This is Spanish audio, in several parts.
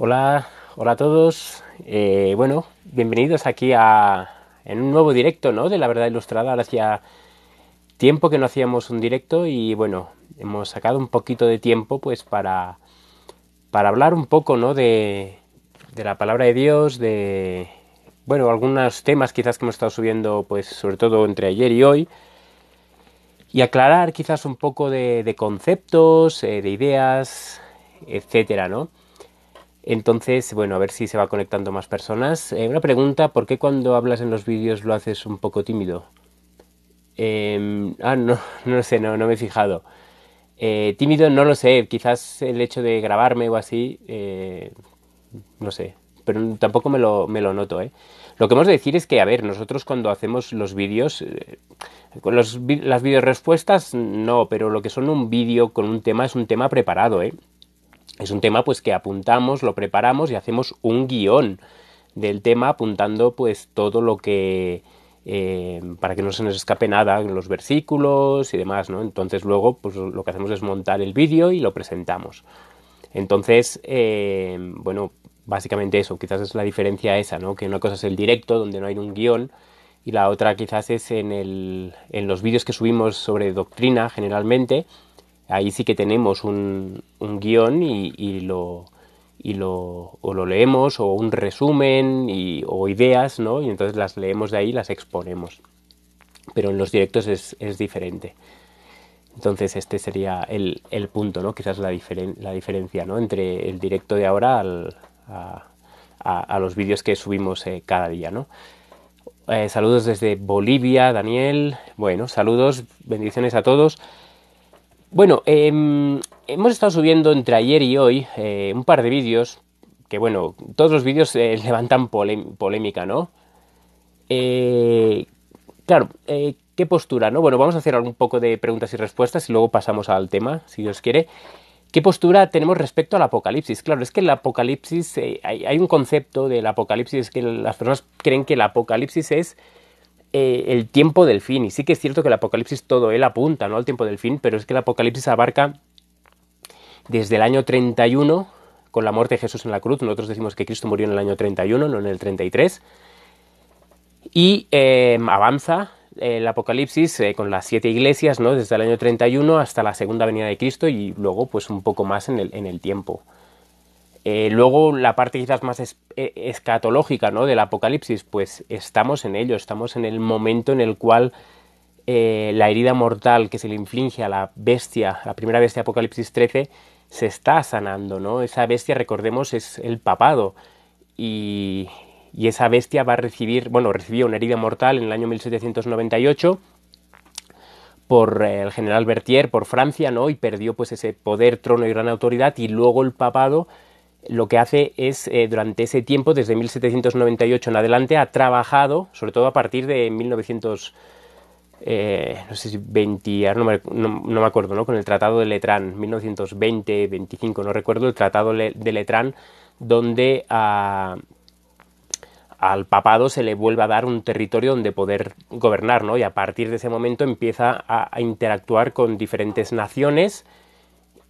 Hola, hola a todos. Eh, bueno, bienvenidos aquí a en un nuevo directo, ¿no? De la verdad ilustrada. hacía tiempo que no hacíamos un directo y bueno, hemos sacado un poquito de tiempo, pues para para hablar un poco, ¿no? De de la palabra de Dios, de bueno, algunos temas quizás que hemos estado subiendo, pues sobre todo entre ayer y hoy y aclarar quizás un poco de, conceptos, eh, de ideas, etcétera, ¿no? Entonces, bueno, a ver si se va conectando más personas. Eh, una pregunta, ¿por qué cuando hablas en los vídeos lo haces un poco tímido? Em, ah, no, no sé, no, no me he fijado. Eh, tímido no lo sé, quizás el hecho de grabarme o así, eh, no sé, pero tampoco me lo, me lo noto, ¿eh? Lo que hemos de decir es que, a ver, nosotros cuando hacemos los vídeos, las los, las no, pero lo que son un vídeo con un tema es un tema preparado, ¿eh? Es un tema pues que apuntamos, lo preparamos y hacemos un guión del tema apuntando pues todo lo que eh, para que no se nos escape nada en los versículos y demás, ¿no? Entonces luego pues lo que hacemos es montar el vídeo y lo presentamos. Entonces, eh, bueno, básicamente eso, quizás es la diferencia esa, ¿no? Que una cosa es el directo, donde no hay un guión, y la otra quizás es en, el, en los vídeos que subimos sobre doctrina generalmente, ahí sí que tenemos un, guión y, lo y lo, o lo leemos o un resumen y, o ideas, ¿no? Y entonces las leemos de ahí y las exponemos. Pero en los directos es, es diferente. Entonces este sería el, el punto, ¿no? Quizás la, la diferencia, ¿no? Entre el directo de ahora a, los vídeos que subimos eh, cada día, ¿no? Eh, saludos desde Bolivia, Daniel. Bueno, saludos, bendiciones a todos. Bueno, em, hemos estado subiendo entre ayer y hoy eh, un par de vídeos, que bueno, todos los vídeos eh, levantan polémica, ¿no? Eh, claro, ¿qué postura, no? Bueno, vamos a hacer un poco de preguntas y respuestas y luego pasamos al tema, si Dios quiere. ¿Qué postura tenemos respecto al apocalipsis? Claro, es que el apocalipsis, hay, hay un concepto del apocalipsis, que las personas creen que el apocalipsis es eh, el tiempo del fin. Y sí que es cierto que el Apocalipsis todo él apunta, ¿no? Al tiempo del fin, pero es que el Apocalipsis abarca desde el año 31, con la muerte de Jesús en la cruz. Nosotros decimos que Cristo murió en el año 31, no en el 33. Y eh, avanza eh, el Apocalipsis con las siete iglesias, ¿no? Desde el año 31 hasta la segunda venida de Cristo y luego, pues, un poco más en el, en el tiempo. Eh, luego la parte quizás más e, escatológica ¿no? del apocalipsis, pues estamos en ello, estamos en el momento en el cual eh, la herida mortal que se le inflige a la bestia, la primera bestia de Apocalipsis XIII, se está sanando. ¿no? Esa bestia, recordemos, es el papado y, esa bestia va a recibir, bueno, recibió una herida mortal en el año 1798 por eh, el general Berthier, por Francia, ¿no? Y perdió pues ese poder, trono y gran autoridad y luego el papado lo que hace es, eh, durante ese tiempo, desde 1798 en adelante, ha trabajado, sobre todo a partir de 1920, eh, no no me, acuerdo, ¿no? con el Tratado de Letrán, 1920, 25, no recuerdo, el Tratado de Letrán, donde al papado se le vuelve a dar un territorio donde poder gobernar, ¿no? y a partir de ese momento empieza a interactuar con diferentes naciones,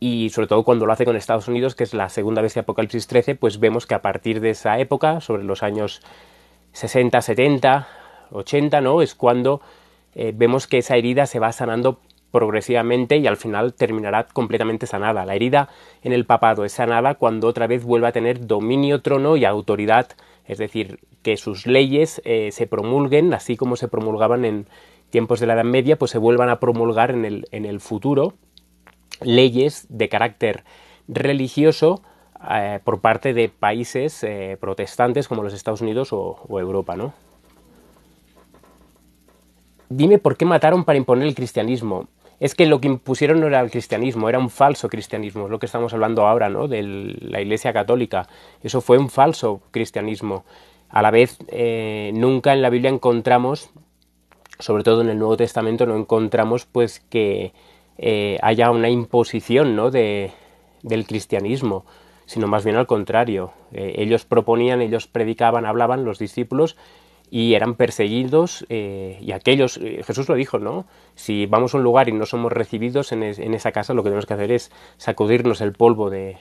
y sobre todo cuando lo hace con Estados Unidos, que es la segunda vez que Apocalipsis 13, pues vemos que a partir de esa época, sobre los años 60, 70, 80, ¿no? Es cuando eh, vemos que esa herida se va sanando progresivamente y al final terminará completamente sanada. La herida en el papado es sanada cuando otra vez vuelva a tener dominio, trono y autoridad, es decir, que sus leyes eh, se promulguen, así como se promulgaban en tiempos de la Edad Media, pues se vuelvan a promulgar en el, en el futuro leyes de carácter religioso eh, por parte de países eh, protestantes como los Estados Unidos o, Europa, ¿no? Dime por qué mataron para imponer el cristianismo. Es que lo que impusieron no era el cristianismo, era un falso cristianismo, es lo que estamos hablando ahora, ¿no? De la Iglesia Católica. Eso fue un falso cristianismo. A la vez, eh, nunca en la Biblia encontramos, sobre todo en el Nuevo Testamento, no encontramos pues que, eh, haya una imposición ¿no? de, del cristianismo, sino más bien al contrario. Eh, ellos proponían, ellos predicaban, hablaban, los discípulos, y eran perseguidos eh, y aquellos, Jesús lo dijo, ¿no? Si vamos a un lugar y no somos recibidos en, en esa casa, lo que tenemos que hacer es sacudirnos el polvo de,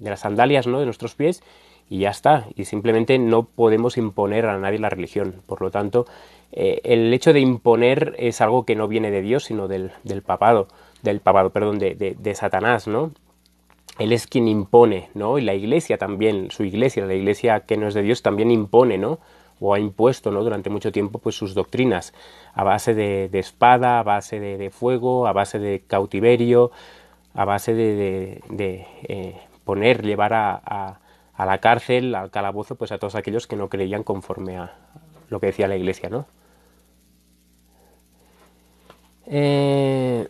de, las sandalias, ¿no? De nuestros pies y ya está. Y simplemente no podemos imponer a nadie la religión. Por lo tanto, el hecho de imponer es algo que no viene de Dios, sino del papado del papado, perdón, de, Satanás, ¿no? Él es quien impone, ¿no? Y la iglesia también, su iglesia, la iglesia que no es de Dios, también impone, ¿no? o ha impuesto ¿no? durante mucho tiempo pues, sus doctrinas a base de, espada, a base de, fuego, a base de cautiverio, a base de, eh, poner, llevar a, a, a, la cárcel, al calabozo, pues a todos aquellos que no creían conforme a lo que decía la iglesia, ¿no? Eh,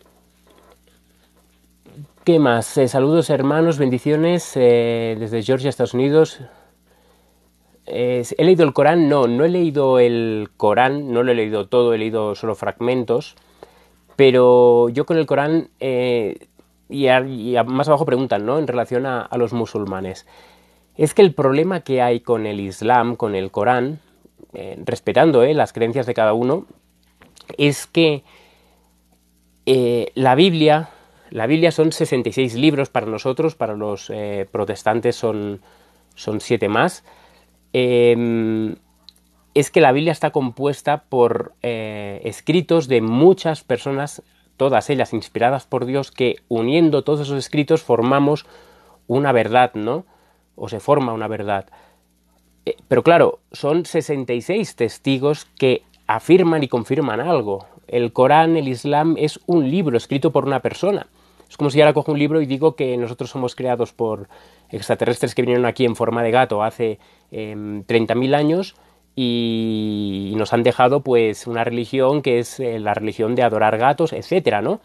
¿Qué más? Eh, saludos hermanos, bendiciones eh, desde Georgia, Estados Unidos. Eh, ¿He leído el Corán? No, no he leído el Corán, no lo he leído todo, he leído solo fragmentos. Pero yo con el Corán, y, más abajo preguntan, ¿no? En relación a, los musulmanes. Es que el problema que hay con el Islam, con el Corán, respetando las creencias de cada uno, es que la Biblia la Biblia son 66 libros para nosotros, para los eh, protestantes son, son siete más. Em, es que la Biblia está compuesta por eh, escritos de muchas personas, todas ellas inspiradas por Dios, que uniendo todos esos escritos formamos una verdad, ¿no? O se forma una verdad. Eh, pero claro, son 66 testigos que afirman y confirman algo. El Corán, el Islam, es un libro escrito por una persona. Es como si ahora cojo un libro y digo que nosotros somos creados por extraterrestres que vinieron aquí en forma de gato hace 30.000 em, años y nos han dejado pues una religión que es eh, la religión de adorar gatos, etcétera, ¿no?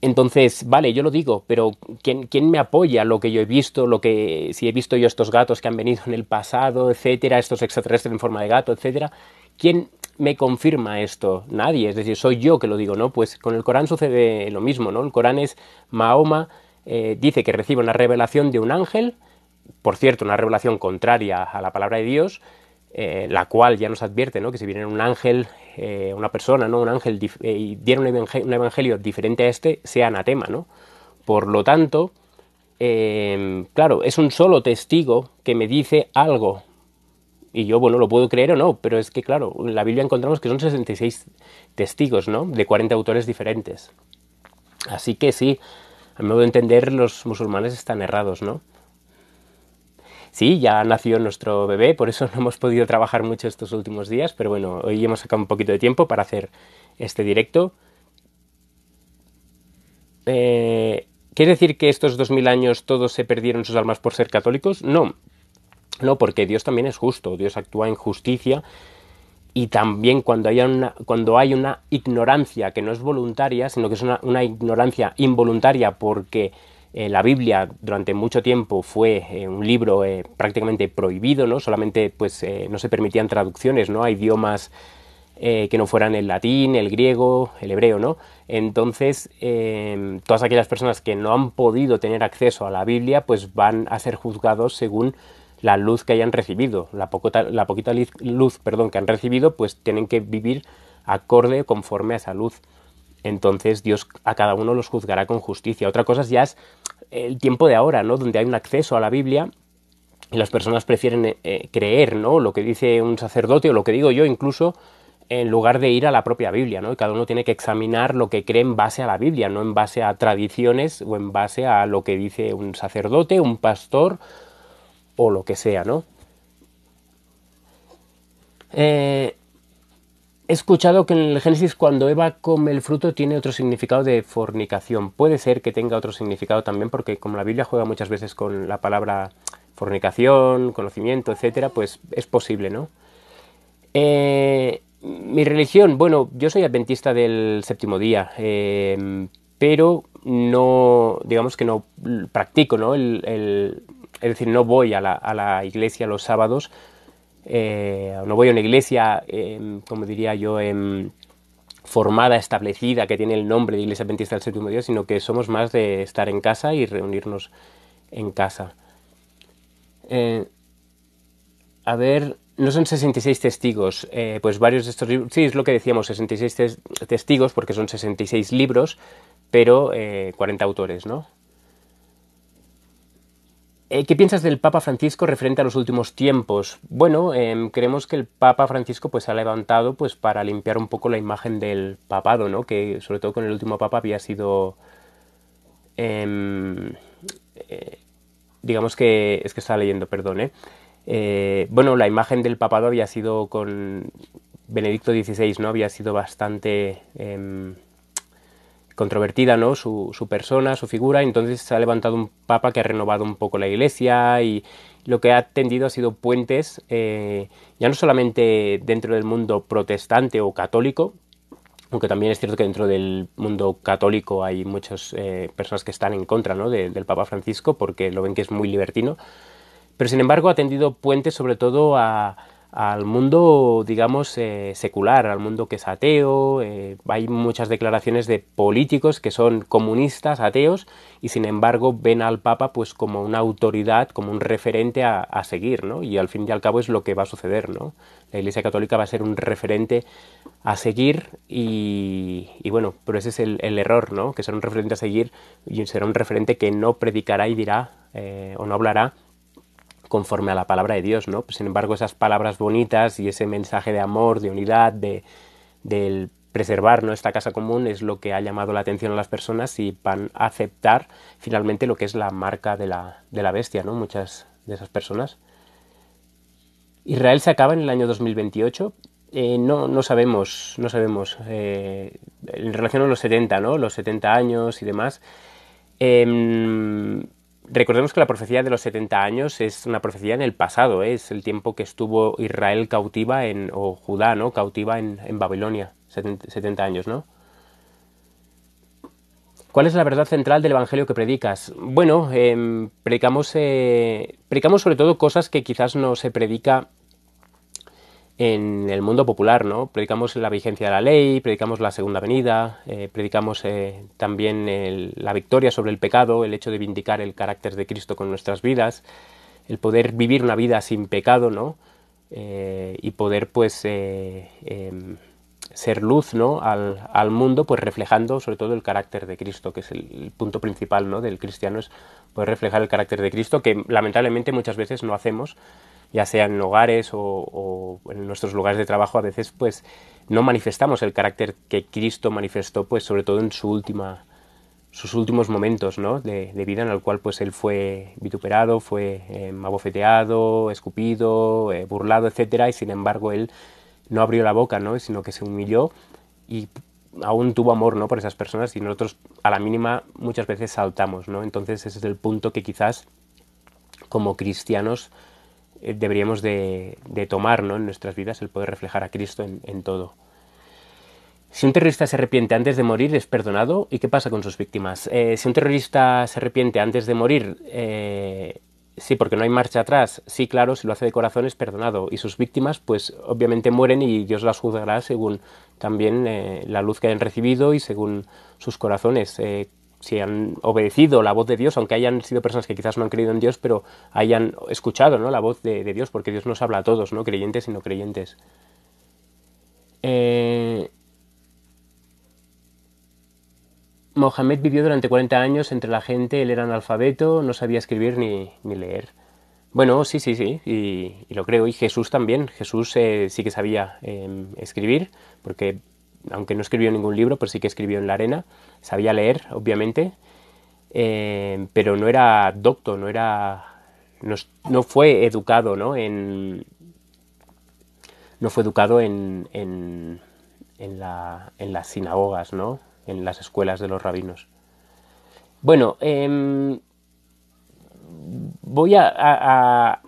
Entonces, vale, yo lo digo, pero ¿quién, ¿quién, me apoya lo que yo he visto, lo que si he visto yo estos gatos que han venido en el pasado, etcétera, estos extraterrestres en forma de gato, etcétera? ¿Quién, me confirma esto? Nadie, es decir, soy yo que lo digo, ¿no? Pues con el Corán sucede lo mismo, ¿no? El Corán es Mahoma, eh, dice que recibe una revelación de un ángel, por cierto, una revelación contraria a la palabra de Dios, eh, la cual ya nos advierte, ¿no? Que si viene un ángel, eh, una persona, ¿no? Un ángel y diera un, un, evangelio diferente a este, sea anatema, ¿no? Por lo tanto, claro, es un solo testigo que me dice algo y yo, bueno, lo puedo creer o no, pero es que, claro, en la Biblia encontramos que son 66 testigos, ¿no? De 40 autores diferentes. Así que sí, a mi modo de entender, los musulmanes están errados, ¿no? Sí, ya nació nuestro bebé, por eso no hemos podido trabajar mucho estos últimos días, pero bueno, hoy hemos sacado un poquito de tiempo para hacer este directo. Eh, ¿Quiere decir que estos 2000 años todos se perdieron sus almas por ser católicos? No, no, porque Dios también es justo, Dios actúa en justicia y también cuando, haya una, cuando hay una ignorancia que no es voluntaria, sino que es una, ignorancia involuntaria porque eh, la Biblia durante mucho tiempo fue eh, un libro eh, prácticamente prohibido, ¿no? Solamente pues no se permitían traducciones, ¿no? A idiomas que no fueran el latín, el griego, el hebreo, ¿no? Entonces, em, todas aquellas personas que no han podido tener acceso a la Biblia, pues van a ser juzgados según la luz que hayan recibido, la, poquita, la poquita luz perdón, que han recibido, pues tienen que vivir acorde conforme a esa luz. Entonces Dios a cada uno los juzgará con justicia. Otra cosa ya es el tiempo de ahora, ¿no? Donde hay un acceso a la Biblia y las personas prefieren eh, eh, creer, ¿no? Lo que dice un sacerdote o lo que digo yo incluso en lugar de ir a la propia Biblia, ¿no? cada uno tiene que examinar lo que cree en base a la Biblia, no en base a tradiciones o en base a lo que dice un sacerdote, un pastor o lo que sea, ¿no? Eh, he escuchado que en el Génesis cuando Eva come el fruto tiene otro significado de fornicación. Puede ser que tenga otro significado también porque como la Biblia juega muchas veces con la palabra fornicación, conocimiento, etcétera, pues es posible, ¿no? Eh, mi religión, bueno, yo soy adventista del séptimo día, eh, pero no, digamos que no practico, ¿no? es decir, no voy a la, iglesia los sábados, eh, no voy a una iglesia, em, como diría yo, em, formada, establecida, que tiene el nombre de Iglesia Adventista del Séptimo Día, sino que somos más de estar en casa y reunirnos en casa. Eh, a ver, no son 66 testigos, eh, pues varios de estos libros, sí, es lo que decíamos, 66 testigos, porque son 66 libros, pero 40 autores, ¿no? Eh, ¿Qué piensas del Papa Francisco referente a los últimos tiempos? Bueno, em, creemos que el Papa Francisco pues, ha levantado pues, para limpiar un poco la imagen del papado, ¿no? que sobre todo con el último Papa había sido... Em, eh, digamos que... es que estaba leyendo, perdón. ¿eh? bueno, la imagen del papado había sido con Benedicto XVI, ¿no? había sido bastante em, controvertida, ¿no? Su, persona, su figura. Entonces se ha levantado un papa que ha renovado un poco la iglesia y lo que ha tendido ha sido puentes, eh, ya no solamente dentro del mundo protestante o católico, aunque también es cierto que dentro del mundo católico hay muchas eh, personas que están en contra ¿no? del Papa Francisco porque lo ven que es muy libertino, pero sin embargo ha tendido puentes sobre todo a, al mundo, digamos, eh, secular, al mundo que es ateo. Eh, hay muchas declaraciones de políticos que son comunistas, ateos, y sin embargo ven al Papa pues como una autoridad, como un referente a, seguir, ¿no? Y al fin y al cabo es lo que va a suceder, ¿no? La Iglesia Católica va a ser un referente a seguir y, bueno, pero ese es el, error, ¿no? Que será un referente a seguir y será un referente que no predicará y dirá eh, o no hablará conforme a la palabra de Dios, ¿no? Pues, sin embargo, esas palabras bonitas y ese mensaje de amor, de unidad, de, del preservar nuestra esta casa común es lo que ha llamado la atención a las personas y van a aceptar finalmente lo que es la marca de la, bestia, ¿no? Muchas de esas personas. Israel se acaba en el año 2028. Eh, no, sabemos, no sabemos. Eh, en relación a los 70, ¿no? Los 70 años y demás. Em, Recordemos que la profecía de los 70 años es una profecía en el pasado, ¿eh? es el tiempo que estuvo Israel cautiva en, o Judá, ¿no? Cautiva en, en Babilonia, 70, años, ¿no? ¿Cuál es la verdad central del Evangelio que predicas? Bueno, em, predicamos, eh, predicamos sobre todo cosas que quizás no se predica en el mundo popular, ¿no? Predicamos la vigencia de la ley, predicamos la segunda venida, eh, predicamos eh, también la victoria sobre el pecado, el hecho de vindicar el carácter de Cristo con nuestras vidas, el poder vivir una vida sin pecado, ¿no? Eh, y poder, pues, em, ser luz, ¿no? Al, mundo, pues reflejando sobre todo el carácter de Cristo, que es el, punto principal, ¿no? Del cristiano, es poder reflejar el carácter de Cristo, que lamentablemente muchas veces no hacemos, ya sea en hogares o, en nuestros lugares de trabajo, a veces pues no manifestamos el carácter que Cristo manifestó, pues sobre todo en su última, sus últimos momentos ¿no? de, vida en el cual pues él fue vituperado, fue eh, abofeteado, escupido, eh, burlado, etc. y sin embargo él no abrió la boca, sino que se humilló y aún tuvo amor ¿no? por esas personas y nosotros a la mínima muchas veces saltamos, ¿no? Entonces ese es el punto que quizás como cristianos eh, deberíamos de, de tomar en nuestras vidas el poder reflejar a Cristo en, todo. Si un terrorista se arrepiente antes de morir, es perdonado. ¿Y qué pasa con sus víctimas? Eh, si un terrorista se arrepiente antes de morir, eh, sí, porque no hay marcha atrás. Sí, claro, si lo hace de corazón es perdonado. Y sus víctimas, pues obviamente mueren y Dios las juzgará según también la luz que hayan recibido y según sus corazones si han obedecido la voz de Dios, aunque hayan sido personas que quizás no han creído en Dios, pero hayan escuchado ¿no? la voz de, Dios, porque Dios nos habla a todos, ¿no? creyentes y no creyentes. Eh... Mohamed vivió durante 40 años entre la gente, él era analfabeto, no sabía escribir ni, leer. Bueno, sí, sí, sí, y, lo creo. Y Jesús también. Jesús eh, sí que sabía em, escribir, porque aunque no escribió ningún libro, pero sí que escribió en la arena, sabía leer, obviamente, eh, pero no era docto, no era... No, fue educado, ¿no? En, no fue educado en, en, en, las sinagogas, ¿no? En las escuelas de los rabinos. Bueno, em, voy a,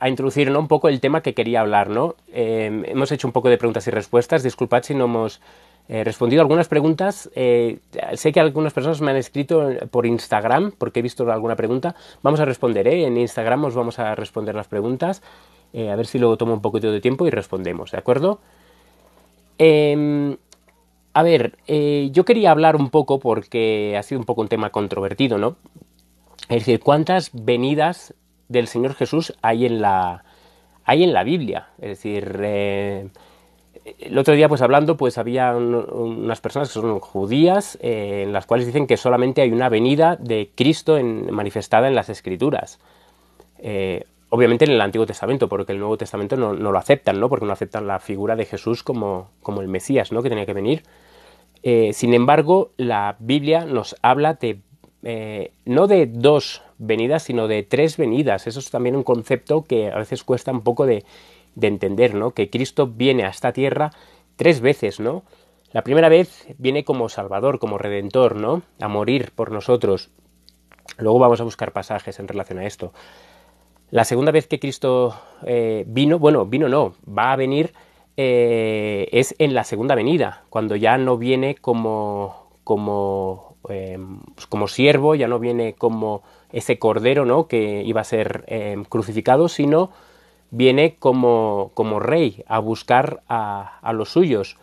a, introducir un poco el tema que quería hablar, ¿no? Em, hemos hecho un poco de preguntas y respuestas. Disculpad si no hemos He eh, respondido algunas preguntas. Eh, sé que algunas personas me han escrito por Instagram, porque he visto alguna pregunta. Vamos a responder, ¿eh? En Instagram os vamos a responder las preguntas. a ver si luego tomo un poquito de tiempo y respondemos, ¿de acuerdo? Em, a ver, yo quería hablar un poco porque ha sido un poco un tema controvertido, ¿no? Es decir, ¿cuántas venidas del Señor Jesús hay en la, hay en la Biblia? Es decir el otro día, pues hablando, pues había unas personas que son judías, eh, en las cuales dicen que solamente hay una venida de Cristo manifestada en las Escrituras. Eh, obviamente en el Antiguo Testamento, porque el Nuevo Testamento no, lo aceptan, ¿no? Porque no aceptan la figura de Jesús como, como el Mesías, ¿no? Que tenía que venir. Eh, sin embargo, la Biblia nos habla de no de dos venidas, sino de tres venidas. Eso es también un concepto que a veces cuesta un poco de de entender, Que Cristo viene a esta tierra tres veces, ¿no? La primera vez viene como Salvador, como Redentor, ¿no? A morir por nosotros. Luego vamos a buscar pasajes en relación a esto. La segunda vez que Cristo eh, vino, bueno, vino no, va a venir eh, es en la segunda venida, cuando ya no viene como, como, em, pues como siervo, ya no viene como ese cordero, ¿no? Que iba a ser em, crucificado, sino viene como, como rey a buscar a, los suyos.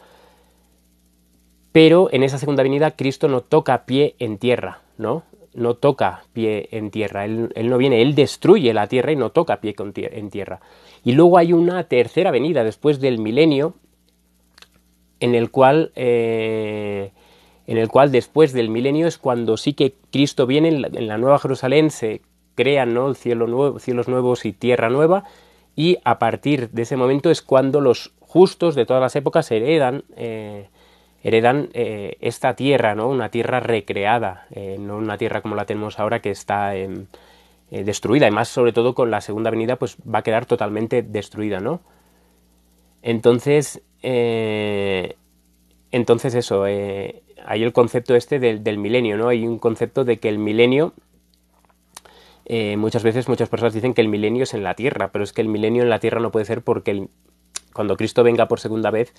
Pero en esa segunda venida Cristo no toca pie en tierra, ¿no? No toca pie en tierra, él, no viene, él destruye la tierra y no toca pie en tierra. Y luego hay una tercera venida después del milenio, en el cual, eh, en el cual después del milenio es cuando sí que Cristo viene en la, Nueva Jerusalén, se crean ¿no? cielo nuevo, cielos nuevos y tierra nueva, y a partir de ese momento es cuando los justos de todas las épocas heredan, eh, heredan eh, esta tierra, ¿no? una tierra recreada, eh, no una tierra como la tenemos ahora que está em, destruida, y más sobre todo con la segunda venida pues va a quedar totalmente destruida. ¿no? Entonces, entonces eso, hay el concepto este del, del milenio, ¿no? hay un concepto de que el milenio eh, muchas veces muchas personas dicen que el milenio es en la tierra, pero es que el milenio en la tierra no puede ser porque cuando Cristo venga por segunda vez,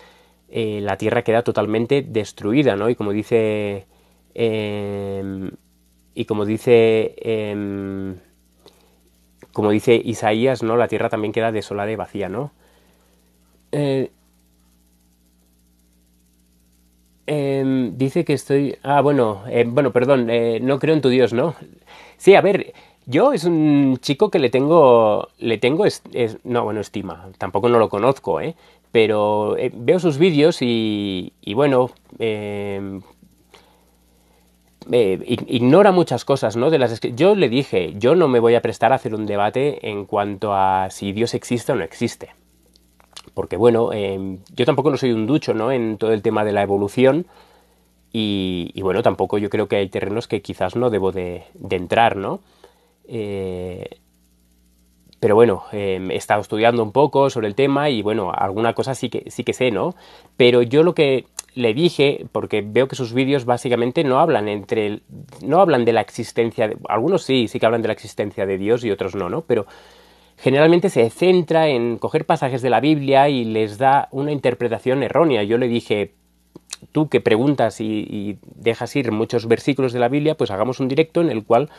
eh, la tierra queda totalmente destruida, ¿no? Y como dice. Em, y como dice. Em, como dice Isaías, ¿no? La tierra también queda desolada y vacía, ¿no? Eh, em, dice que estoy. Ah, bueno, bueno, perdón, no creo en tu Dios, ¿no? Sí, a ver, yo es un chico que le tengo, le tengo, es, no, bueno, estima, tampoco no lo conozco, ¿eh? pero eh, veo sus vídeos y, bueno, em, eh, ignora muchas cosas, ¿no? De las yo le dije, yo no me voy a prestar a hacer un debate en cuanto a si Dios existe o no existe. Porque bueno, em, yo tampoco no soy un ducho, ¿no? En todo el tema de la evolución. Y, bueno, tampoco yo creo que hay terrenos que quizás no debo de, de entrar, ¿no? Eh, pero bueno, em, he estado estudiando un poco sobre el tema y bueno, alguna cosa sí que, sí que sé, ¿no? Pero yo lo que le dije, porque veo que sus vídeos básicamente no hablan entre no hablan de la existencia, algunos sí, sí que hablan de la existencia de Dios y otros no, ¿no? Pero generalmente se centra en coger pasajes de la Biblia y les da una interpretación errónea. Yo le dije, tú que preguntas y dejas ir muchos versículos de la Biblia, pues hagamos un directo en el cual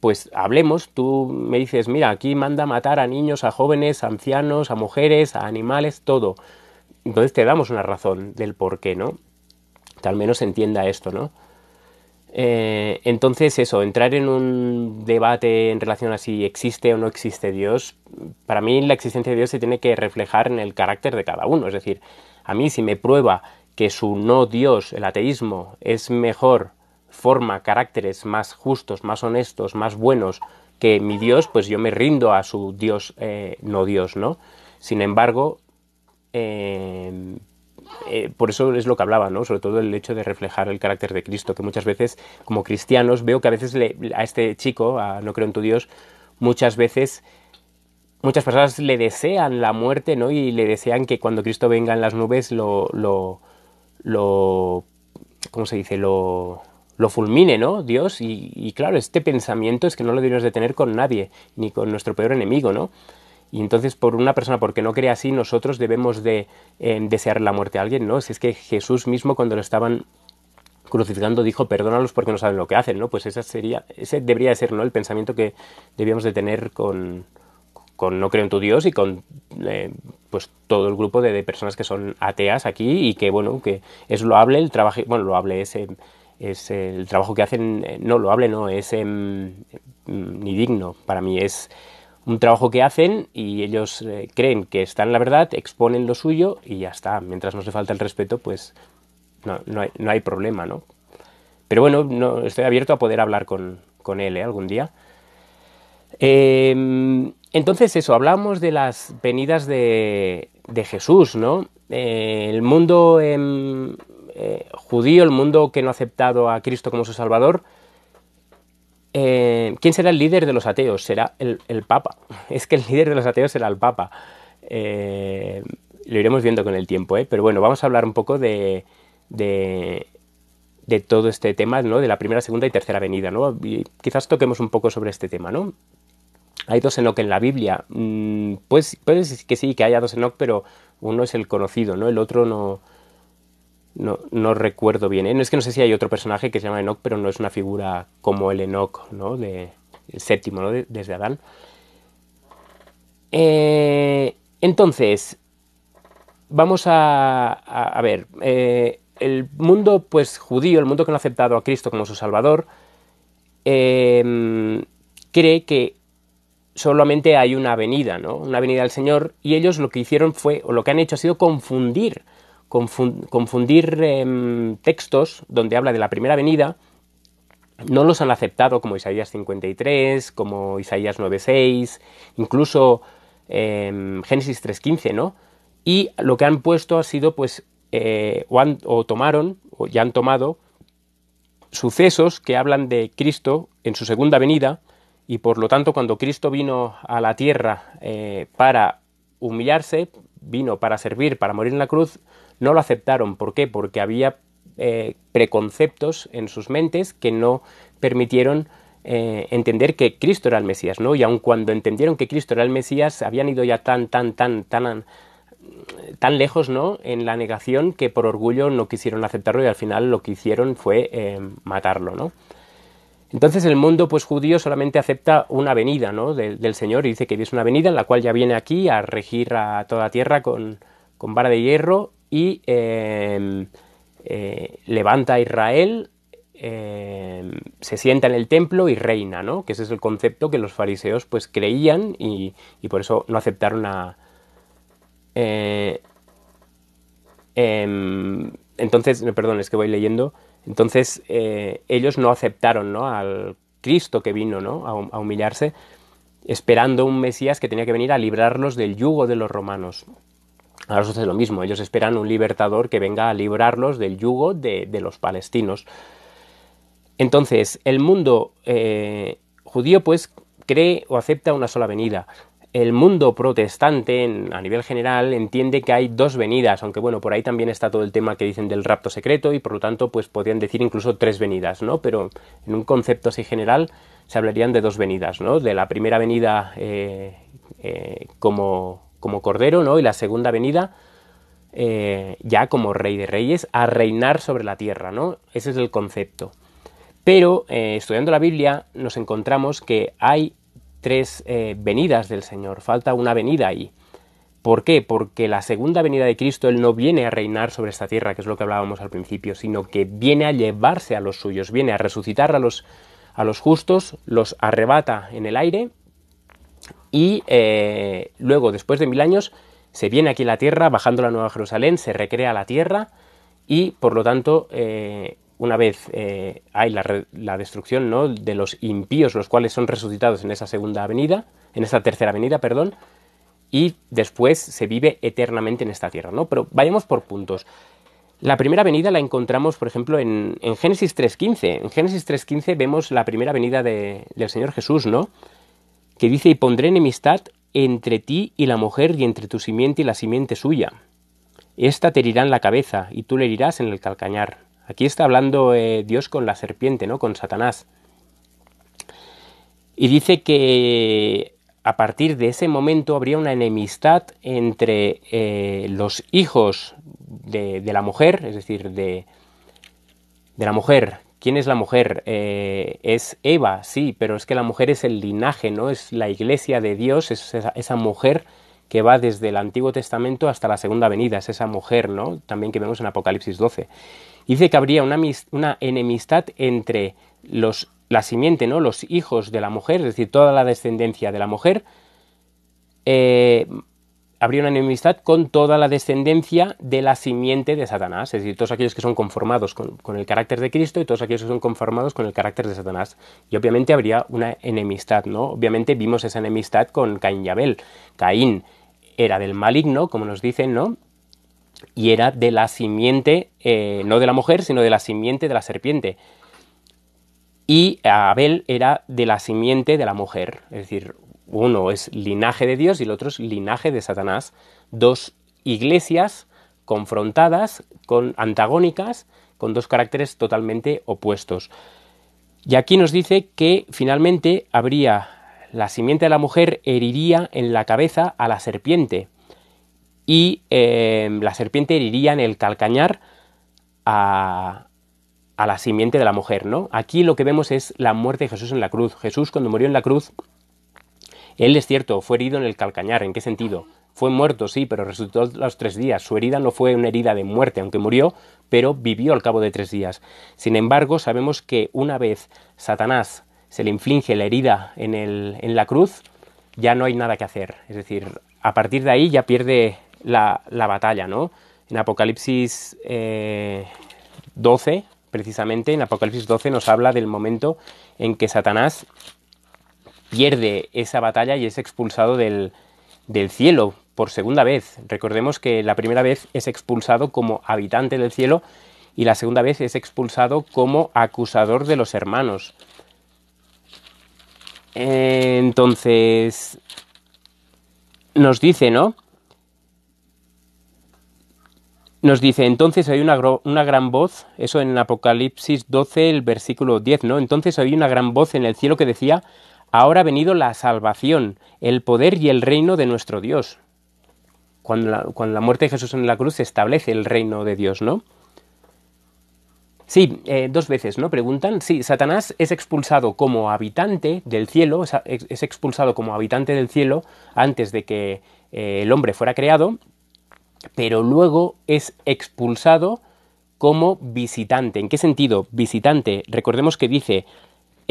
pues hablemos, tú me dices, mira, aquí manda matar a niños, a jóvenes, a ancianos, a mujeres, a animales, todo. Entonces te damos una razón del por qué, ¿no? Tal menos entienda esto, ¿no? Eh, entonces eso, entrar en un debate en relación a si existe o no existe Dios, para mí la existencia de Dios se tiene que reflejar en el carácter de cada uno. Es decir, a mí si me prueba que su no Dios, el ateísmo, es mejor forma caracteres más justos, más honestos, más buenos que mi Dios, pues yo me rindo a su Dios eh, no Dios, ¿no? Sin embargo, eh, eh, por eso es lo que hablaba, ¿no? Sobre todo el hecho de reflejar el carácter de Cristo, que muchas veces, como cristianos, veo que a veces a este chico, a No creo en tu Dios, muchas veces muchas personas le desean la muerte, ¿no? Y le desean que cuando Cristo venga en las nubes lo. lo, lo ¿Cómo se dice? Lo lo fulmine, ¿no? Dios, y, claro, este pensamiento es que no lo debemos de tener con nadie, ni con nuestro peor enemigo, ¿no? Y entonces, por una persona, porque no cree así, nosotros debemos de eh, desear la muerte a alguien, ¿no? Si es que Jesús mismo cuando lo estaban crucificando dijo, perdónalos porque no saben lo que hacen, ¿no? Pues esa sería, ese debería de ser, ¿no? El pensamiento que debíamos de tener con, con No creo en tu Dios y con eh, pues todo el grupo de, personas que son ateas aquí y que, bueno, que es hable el trabajo, bueno, loable ese... Eh, es el trabajo que hacen, eh, no lo hable, no es em, mm, ni digno. Para mí es un trabajo que hacen y ellos eh, creen que están en la verdad, exponen lo suyo y ya está. Mientras no se falta el respeto, pues no, hay, problema, ¿no? Pero bueno, no, estoy abierto a poder hablar con, él ¿eh? algún día. Em, entonces eso, hablamos de las venidas de, de Jesús, ¿no? el mundo em, eh, judío, el mundo que no ha aceptado a Cristo como su Salvador, eh, ¿quién será el líder de los ateos? Será el, Papa. Es que el líder de los ateos será el Papa. Eh, lo iremos viendo con el tiempo, pero bueno, vamos a hablar un poco de, de, de, todo este tema, ¿no? de la primera, segunda y tercera venida. ¿no? quizás toquemos un poco sobre este tema. ¿no? Hay dos Enoch en la Biblia. Mm, pues puede que sí, que haya dos Enoch, pero uno es el conocido, ¿no? el otro no, no, recuerdo bien. ¿eh? No es que no sé si hay otro personaje que se llama Enoch, pero no es una figura como el Enoch, ¿no? De, el séptimo, desde Adán. Eh, entonces, vamos a, a, ver. Eh, el mundo pues, judío, el mundo que no ha aceptado a Cristo como su Salvador, cree que solamente hay una venida, ¿no? Una venida del Señor, y ellos lo que hicieron fue, o lo que han hecho ha sido confundir confundir em, textos donde habla de la primera venida no los han aceptado como Isaías 53, como Isaías 9.6, incluso em, Génesis 3.15, ¿no? Y lo que han puesto ha sido, pues, eh, o, tomaron, o ya han tomado, sucesos que hablan de Cristo en su segunda venida, y por lo tanto cuando Cristo vino a la tierra eh, para humillarse, vino para servir, para morir en la cruz, no lo aceptaron. ¿Por qué? Porque había eh, preconceptos en sus mentes que no permitieron eh, entender que Cristo era el Mesías, ¿no? Y aun cuando entendieron que Cristo era el Mesías, habían ido ya tan, tan, tan, tan, tan lejos, ¿no? En la negación que por orgullo no quisieron aceptarlo y al final lo que hicieron fue eh, matarlo, ¿no? Entonces el mundo pues judío solamente acepta una venida, ¿no? del Señor y dice que es una venida en la cual ya viene aquí a regir a toda tierra con, con vara de hierro y em, eh, levanta a Israel, em, se sienta en el templo y reina, ¿no? Que ese es el concepto que los fariseos pues creían y, por eso no aceptaron a... Eh, em, entonces, perdón, es que voy leyendo. Entonces eh, ellos no aceptaron al Cristo que vino ¿no? a humillarse, esperando un Mesías que tenía que venir a librarlos del yugo de los romanos. Ahora sucede lo mismo, ellos esperan un libertador que venga a librarlos del yugo de, los palestinos. Entonces, el mundo eh, judío pues cree o acepta una sola venida. El mundo protestante a nivel general entiende que hay dos venidas, aunque bueno, por ahí también está todo el tema que dicen del rapto secreto y por lo tanto pues podrían decir incluso tres venidas, ¿no? Pero en un concepto así general se hablarían de dos venidas, ¿no? De la primera venida eh, eh, como como Cordero, ¿no? Y la segunda venida eh, ya como Rey de Reyes a reinar sobre la tierra, ¿no? Ese es el concepto. Pero eh, estudiando la Biblia nos encontramos que hay tres eh, venidas del Señor, falta una venida ahí. ¿Por qué? Porque la segunda venida de Cristo, Él no viene a reinar sobre esta tierra, que es lo que hablábamos al principio, sino que viene a llevarse a los suyos, viene a resucitar a los, a los justos, los arrebata en el aire y eh, luego, después de mil años, se viene aquí la tierra, bajando la Nueva Jerusalén, se recrea la tierra y, por lo tanto, eh, una vez eh, hay la, la destrucción ¿no? de los impíos, los cuales son resucitados en esa segunda avenida, en esa tercera avenida, perdón, y después se vive eternamente en esta tierra, ¿no? Pero vayamos por puntos. La primera avenida la encontramos, por ejemplo, en, en Génesis 3.15. En Génesis 3.15 vemos la primera venida del Señor Jesús, ¿no? que dice, y pondré enemistad entre ti y la mujer y entre tu simiente y la simiente suya. Esta te herirá en la cabeza y tú le herirás en el calcañar. Aquí está hablando eh, Dios con la serpiente, ¿no? Con Satanás. Y dice que a partir de ese momento habría una enemistad entre eh, los hijos de, de, la mujer, es decir, de, de la mujer ¿Quién es la mujer? Eh, es Eva, sí, pero es que la mujer es el linaje, ¿no? Es la iglesia de Dios, es esa, mujer que va desde el Antiguo Testamento hasta la Segunda Venida, es esa mujer, ¿no? También que vemos en Apocalipsis 12. Dice que habría una, enemistad entre los, la simiente, ¿no? Los hijos de la mujer, es decir, toda la descendencia de la mujer, eh, habría una enemistad con toda la descendencia de la simiente de Satanás, es decir, todos aquellos que son conformados con, el carácter de Cristo y todos aquellos que son conformados con el carácter de Satanás. Y obviamente habría una enemistad, ¿no? Obviamente vimos esa enemistad con Caín y Abel. Caín era del maligno, como nos dicen, ¿no? Y era de la simiente, eh, no de la mujer, sino de la simiente de la serpiente. Y Abel era de la simiente de la mujer, es decir, uno es linaje de Dios y el otro es linaje de Satanás. Dos iglesias confrontadas, con, antagónicas, con dos caracteres totalmente opuestos. Y aquí nos dice que finalmente habría la simiente de la mujer heriría en la cabeza a la serpiente y em, la serpiente heriría en el calcañar a, a la simiente de la mujer, ¿no? Aquí lo que vemos es la muerte de Jesús en la cruz. Jesús cuando murió en la cruz él es cierto, fue herido en el calcañar. ¿En qué sentido? Fue muerto, sí, pero resultó los tres días. Su herida no fue una herida de muerte, aunque murió, pero vivió al cabo de tres días. Sin embargo, sabemos que una vez Satanás se le inflige la herida en, el, en la cruz, ya no hay nada que hacer. Es decir, a partir de ahí ya pierde la, batalla, ¿no? En Apocalipsis 12, eh, precisamente, en Apocalipsis 12 nos habla del momento en que Satanás pierde esa batalla y es expulsado del, cielo por segunda vez. Recordemos que la primera vez es expulsado como habitante del cielo y la segunda vez es expulsado como acusador de los hermanos. Entonces, nos dice, ¿no? Nos dice, entonces hay una, una, gran voz, eso en Apocalipsis 12, el versículo 10, ¿no? Entonces hay una gran voz en el cielo que decía, ahora ha venido la salvación, el poder y el reino de nuestro Dios. Cuando la, muerte de Jesús en la cruz se establece el reino de Dios, ¿no? Sí, eh, dos veces, ¿no? Preguntan. Sí, Satanás es expulsado como habitante del cielo, es expulsado como habitante del cielo antes de que eh, el hombre fuera creado, pero luego es expulsado como visitante. ¿En qué sentido? Visitante. Recordemos que dice,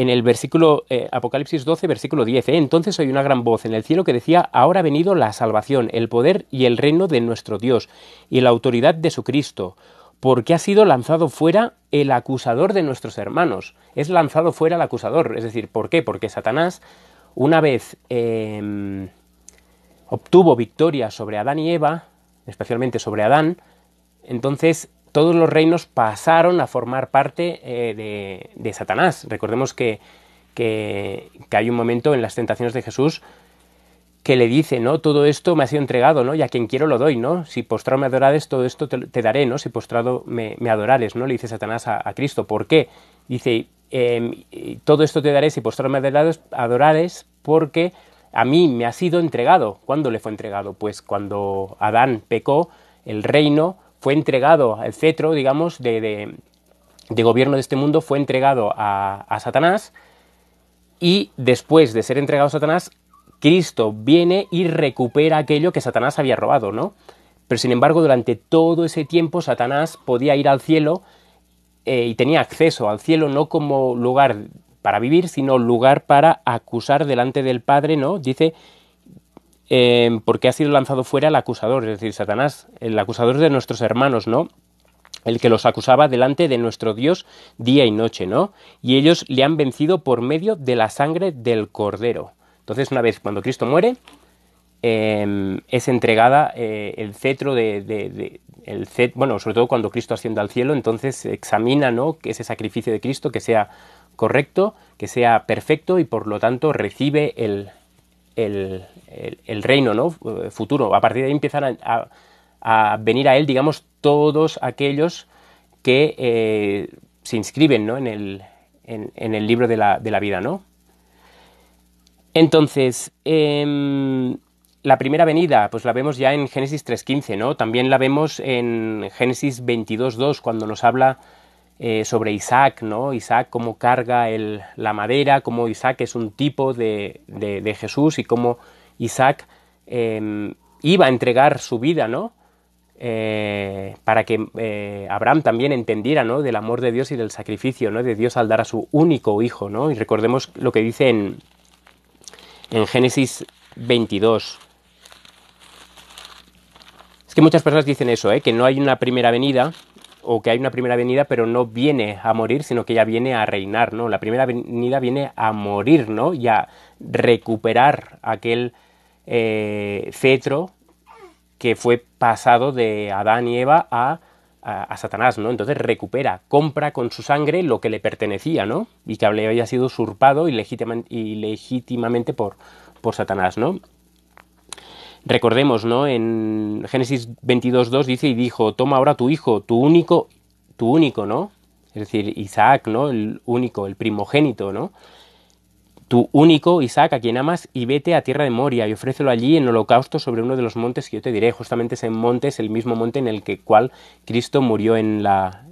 en el versículo eh, Apocalipsis 12, versículo 10. Eh, entonces oí una gran voz en el cielo que decía, ahora ha venido la salvación, el poder y el reino de nuestro Dios y la autoridad de su Cristo, porque ha sido lanzado fuera el acusador de nuestros hermanos. Es lanzado fuera el acusador. Es decir, ¿por qué? Porque Satanás, una vez em, obtuvo victoria sobre Adán y Eva, especialmente sobre Adán, entonces todos los reinos pasaron a formar parte eh, de, Satanás. Recordemos que, que, hay un momento en las tentaciones de Jesús que le dice, ¿no? Todo esto me ha sido entregado, ¿no? Y a quien quiero lo doy, ¿no? Si postrado me adorares, todo esto te, daré, ¿no? Si postrado me, me, adorares, ¿no? Le dice Satanás a, Cristo. ¿Por qué? Dice, em, todo esto te daré si postrado me adorares, porque a mí me ha sido entregado. ¿Cuándo le fue entregado? Pues cuando Adán pecó, el reino fue entregado, el cetro, digamos, de, gobierno de este mundo fue entregado a, Satanás y después de ser entregado a Satanás, Cristo viene y recupera aquello que Satanás había robado, ¿no? Pero sin embargo, durante todo ese tiempo Satanás podía ir al cielo eh, y tenía acceso al cielo no como lugar para vivir, sino lugar para acusar delante del Padre, ¿no? Dice Em, porque ha sido lanzado fuera el acusador, es decir, Satanás, el acusador de nuestros hermanos, ¿no? el que los acusaba delante de nuestro Dios día y noche, ¿no? Y ellos le han vencido por medio de la sangre del cordero. Entonces, una vez cuando Cristo muere, em, es entregada eh, el cetro de, el bueno, sobre todo cuando Cristo asciende al cielo, entonces examina, ¿no? Que ese sacrificio de Cristo que sea correcto, que sea perfecto y por lo tanto recibe el, el, reino ¿no? futuro. A partir de ahí empiezan a, venir a él, digamos, todos aquellos que eh, se inscriben ¿no? en, el, libro de la, vida. ¿no? Entonces, em, la primera venida, pues la vemos ya en Génesis 3.15, ¿no? También la vemos en Génesis 22.2, cuando nos habla eh, sobre Isaac, ¿no? Isaac cómo carga el, la madera, cómo Isaac es un tipo de, de, Jesús y cómo Isaac em, iba a entregar su vida, ¿no? Eh, para que eh, Abraham también entendiera, ¿no? Del amor de Dios y del sacrificio, ¿no? De Dios al dar a su único hijo, ¿no? Y recordemos lo que dice en, Génesis 22. Es que muchas personas dicen eso, que no hay una primera venida, o que hay una primera venida, pero no viene a morir, sino que ya viene a reinar, ¿no? La primera venida viene a morir, ¿no? Y a recuperar aquel eh, cetro que fue pasado de Adán y Eva a, Satanás, ¿no? Entonces recupera, compra con su sangre lo que le pertenecía, ¿no? Y que había sido usurpado ilegítimamente por, por Satanás, ¿no? Recordemos, ¿no? En Génesis 22.2 dice y dijo, toma ahora tu hijo, tu único, tu único, ¿no? Es decir, Isaac, ¿no? El único, el primogénito, ¿no? Tu único Isaac, a quien amas, y vete a tierra de Moria y ofrécelo allí en holocausto sobre uno de los montes que yo te diré. Justamente ese monte es el mismo monte en el que cual Cristo murió en la,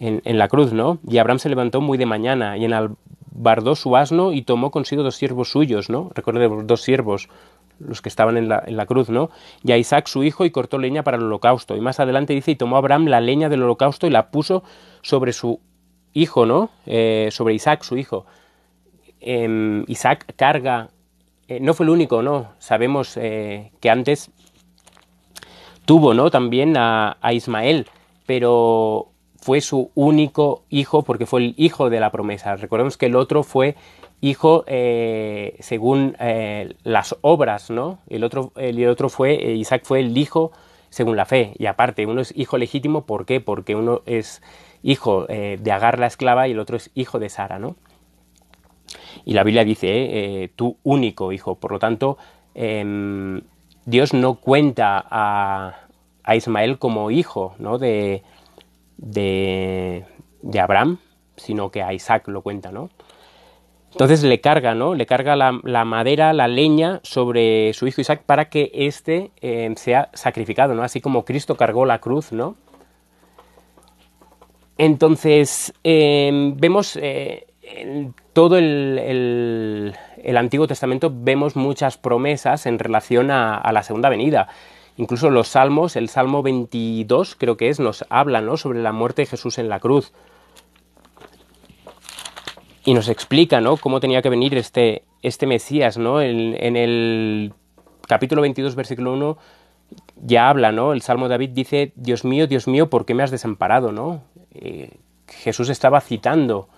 en, la cruz, ¿no? Y Abraham se levantó muy de mañana y en su asno y tomó consigo dos siervos suyos, ¿no? Recordemos, dos siervos, los que estaban en la, cruz, ¿no? Y a Isaac su hijo y cortó leña para el holocausto. Y más adelante dice, y tomó Abraham la leña del holocausto y la puso sobre su hijo, ¿no? Eh, sobre Isaac su hijo. Em, Isaac carga, eh, no fue el único, ¿no? Sabemos eh, que antes tuvo, ¿no? También a, a Ismael, pero fue su único hijo porque fue el hijo de la promesa. Recordemos que el otro fue hijo eh, según eh, las obras, ¿no? El otro, el otro fue, eh, Isaac fue el hijo según la fe. Y aparte, uno es hijo legítimo, ¿por qué? Porque uno es hijo de Agar la esclava y el otro es hijo de Sara, ¿no? Y la Biblia dice, tu único hijo. Por lo tanto, em, Dios no cuenta a, Ismael como hijo, ¿no? de, de Abraham, sino que a Isaac lo cuenta, ¿no? Entonces le carga, ¿no? Le carga la, madera, la leña sobre su hijo Isaac para que éste eh, sea sacrificado, ¿no? Así como Cristo cargó la cruz, ¿no? Entonces em, vemos eh, en todo el, Antiguo Testamento, vemos muchas promesas en relación a, la segunda venida. Incluso los salmos, el Salmo 22 creo que es, nos habla ¿no? sobre la muerte de Jesús en la cruz y nos explica ¿no? cómo tenía que venir este, este Mesías. ¿no? En, el capítulo 22, versículo 1, ya habla, ¿no? el Salmo de David dice, Dios mío, Dios mío, ¿por qué me has desamparado? ¿no? Eh, Jesús estaba citando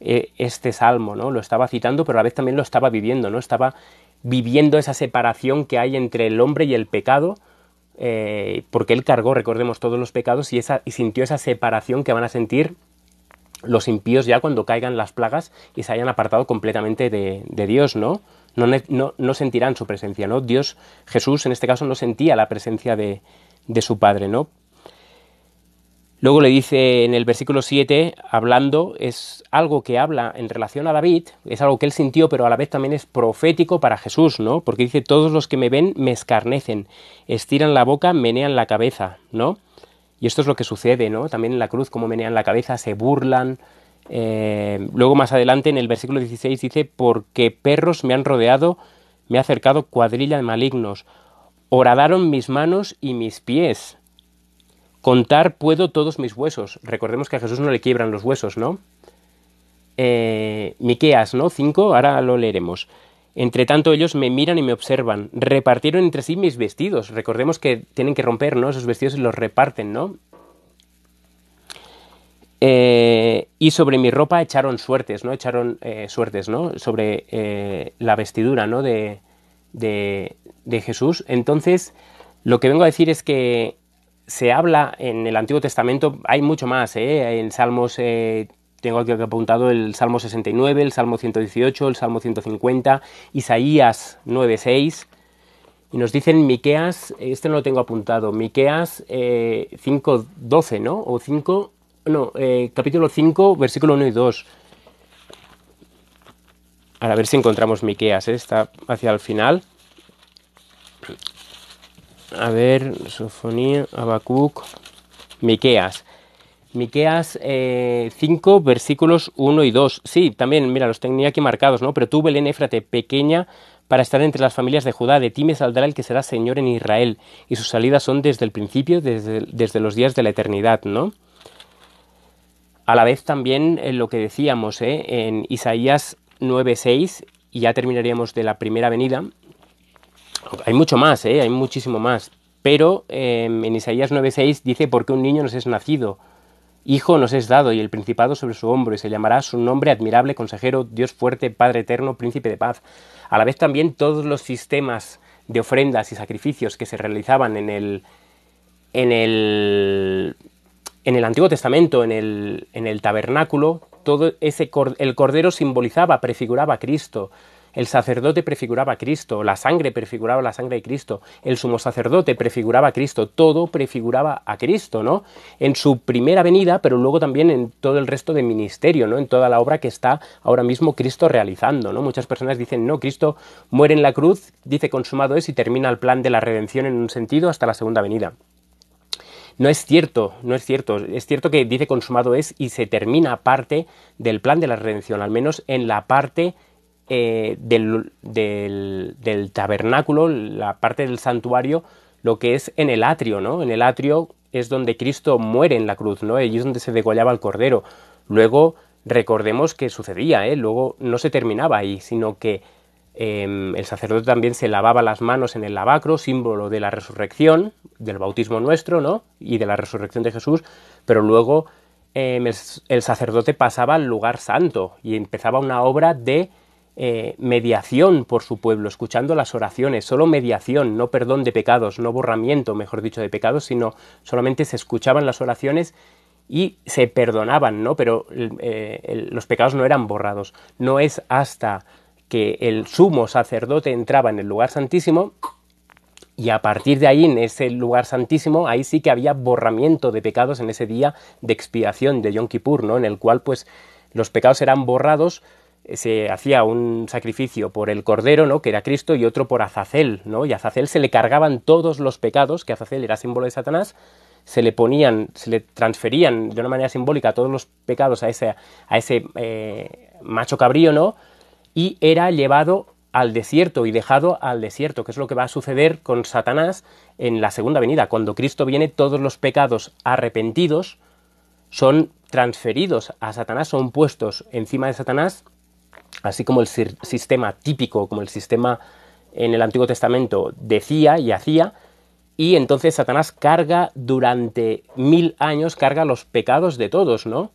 eh, este salmo, ¿no? lo estaba citando, pero a la vez también lo estaba viviendo, ¿no? estaba viviendo esa separación que hay entre el hombre y el pecado. Eh, porque él cargó, recordemos, todos los pecados y, y sintió esa separación que van a sentir los impíos ya cuando caigan las plagas y se hayan apartado completamente de, Dios, ¿no? No, no sentirán su presencia, ¿no? Dios, Jesús en este caso no sentía la presencia de, de su Padre, ¿no? Luego le dice en el versículo 7, hablando, es algo que habla en relación a David, es algo que él sintió, pero a la vez también es profético para Jesús, ¿no? Porque dice, todos los que me ven me escarnecen, estiran la boca, menean la cabeza, ¿no? Y esto es lo que sucede, ¿no? También en la cruz, como menean la cabeza, se burlan. Eh, luego más adelante en el versículo 16 dice, porque perros me han rodeado, me ha acercado cuadrilla de malignos, horadaron mis manos y mis pies. Contar puedo todos mis huesos. Recordemos que a Jesús no le quiebran los huesos, ¿no? Eh, Miqueas, ¿no? 5, ahora lo leeremos. Entre tanto ellos me miran y me observan. Repartieron entre sí mis vestidos. Recordemos que tienen que romper, ¿no? Esos vestidos y los reparten, ¿no? Eh, y sobre mi ropa echaron suertes, ¿no? Echaron eh, suertes, ¿no? Sobre eh, la vestidura, ¿no? De, de, de, Jesús. Entonces, lo que vengo a decir es que se habla en el Antiguo Testamento, hay mucho más, En Salmos tengo aquí apuntado el Salmo 69, el Salmo 118, el Salmo 150, Isaías 9.6. Y nos dicen Miqueas, este no lo tengo apuntado, Miqueas 5.12, eh, ¿no? O 5, no, eh, capítulo 5, versículo 1 y 2. a ver si encontramos Miqueas, ¿eh? está hacia el final. A ver, Sofonía, Abacuc, Miqueas. Miqueas 5, eh, versículos 1 y 2. Sí, también, mira, los tenía aquí marcados, ¿no? Pero tú, Belén Éfrate, pequeña para estar entre las familias de Judá, de ti me saldrá el que será Señor en Israel, y sus salidas son desde el principio, desde, los días de la eternidad, ¿no? A la vez también eh, lo que decíamos ¿eh? en Isaías 9:6, y ya terminaríamos de la primera venida, hay mucho más, hay muchísimo más, pero em, en Isaías 9:6 dice, porque un niño nos es nacido, Hijo nos es dado y el principado sobre su hombro, y se llamará su nombre admirable, consejero, Dios fuerte, Padre eterno, príncipe de paz. A la vez también todos los sistemas de ofrendas y sacrificios que se realizaban en el, en el, en el Antiguo Testamento, en el, en el tabernáculo, todo ese el cordero simbolizaba, prefiguraba a Cristo. El sacerdote prefiguraba a Cristo, la sangre prefiguraba la sangre de Cristo, el sumo sacerdote prefiguraba a Cristo, todo prefiguraba a Cristo, ¿no? En su primera venida, pero luego también en todo el resto de ministerio, ¿no? En toda la obra que está ahora mismo Cristo realizando, ¿no? Muchas personas dicen, no, Cristo muere en la cruz, dice consumado es y termina el plan de la redención en un sentido hasta la segunda venida. No es cierto, no es cierto. Es cierto que dice consumado es y se termina parte del plan de la redención, al menos en la parte eh, del, tabernáculo, la parte del santuario, lo que es en el atrio, ¿no? En el atrio es donde Cristo muere en la cruz, ¿no? Allí es donde se degollaba el cordero. Luego recordemos que sucedía, ¿eh? Luego no se terminaba ahí, sino que em, el sacerdote también se lavaba las manos en el lavacro, símbolo de la resurrección, del bautismo nuestro, ¿no? Y de la resurrección de Jesús, pero luego em, el, sacerdote pasaba al lugar santo y empezaba una obra de eh, mediación por su pueblo, escuchando las oraciones, solo mediación, no perdón de pecados, no borramiento, mejor dicho, de pecados, sino solamente se escuchaban las oraciones y se perdonaban, ¿no? Pero eh, los pecados no eran borrados. No es hasta que el sumo sacerdote entraba en el lugar santísimo y a partir de ahí, en ese lugar santísimo, ahí sí que había borramiento de pecados en ese día de expiación de Yom Kippur, ¿no? En el cual, pues, los pecados eran borrados, se hacía un sacrificio por el Cordero, ¿no? que era Cristo, y otro por Azazel, ¿no? y a Azazel se le cargaban todos los pecados, que Azazel era símbolo de Satanás, se le ponían, se le transferían de una manera simbólica todos los pecados a ese, a ese eh, macho cabrío, ¿no? y era llevado al desierto y dejado al desierto, que es lo que va a suceder con Satanás en la segunda venida. Cuando Cristo viene, todos los pecados arrepentidos son transferidos a Satanás, son puestos encima de Satanás así como el sistema típico, como el sistema en el Antiguo Testamento decía y hacía, y entonces Satanás carga durante mil años, carga los pecados de todos, ¿no?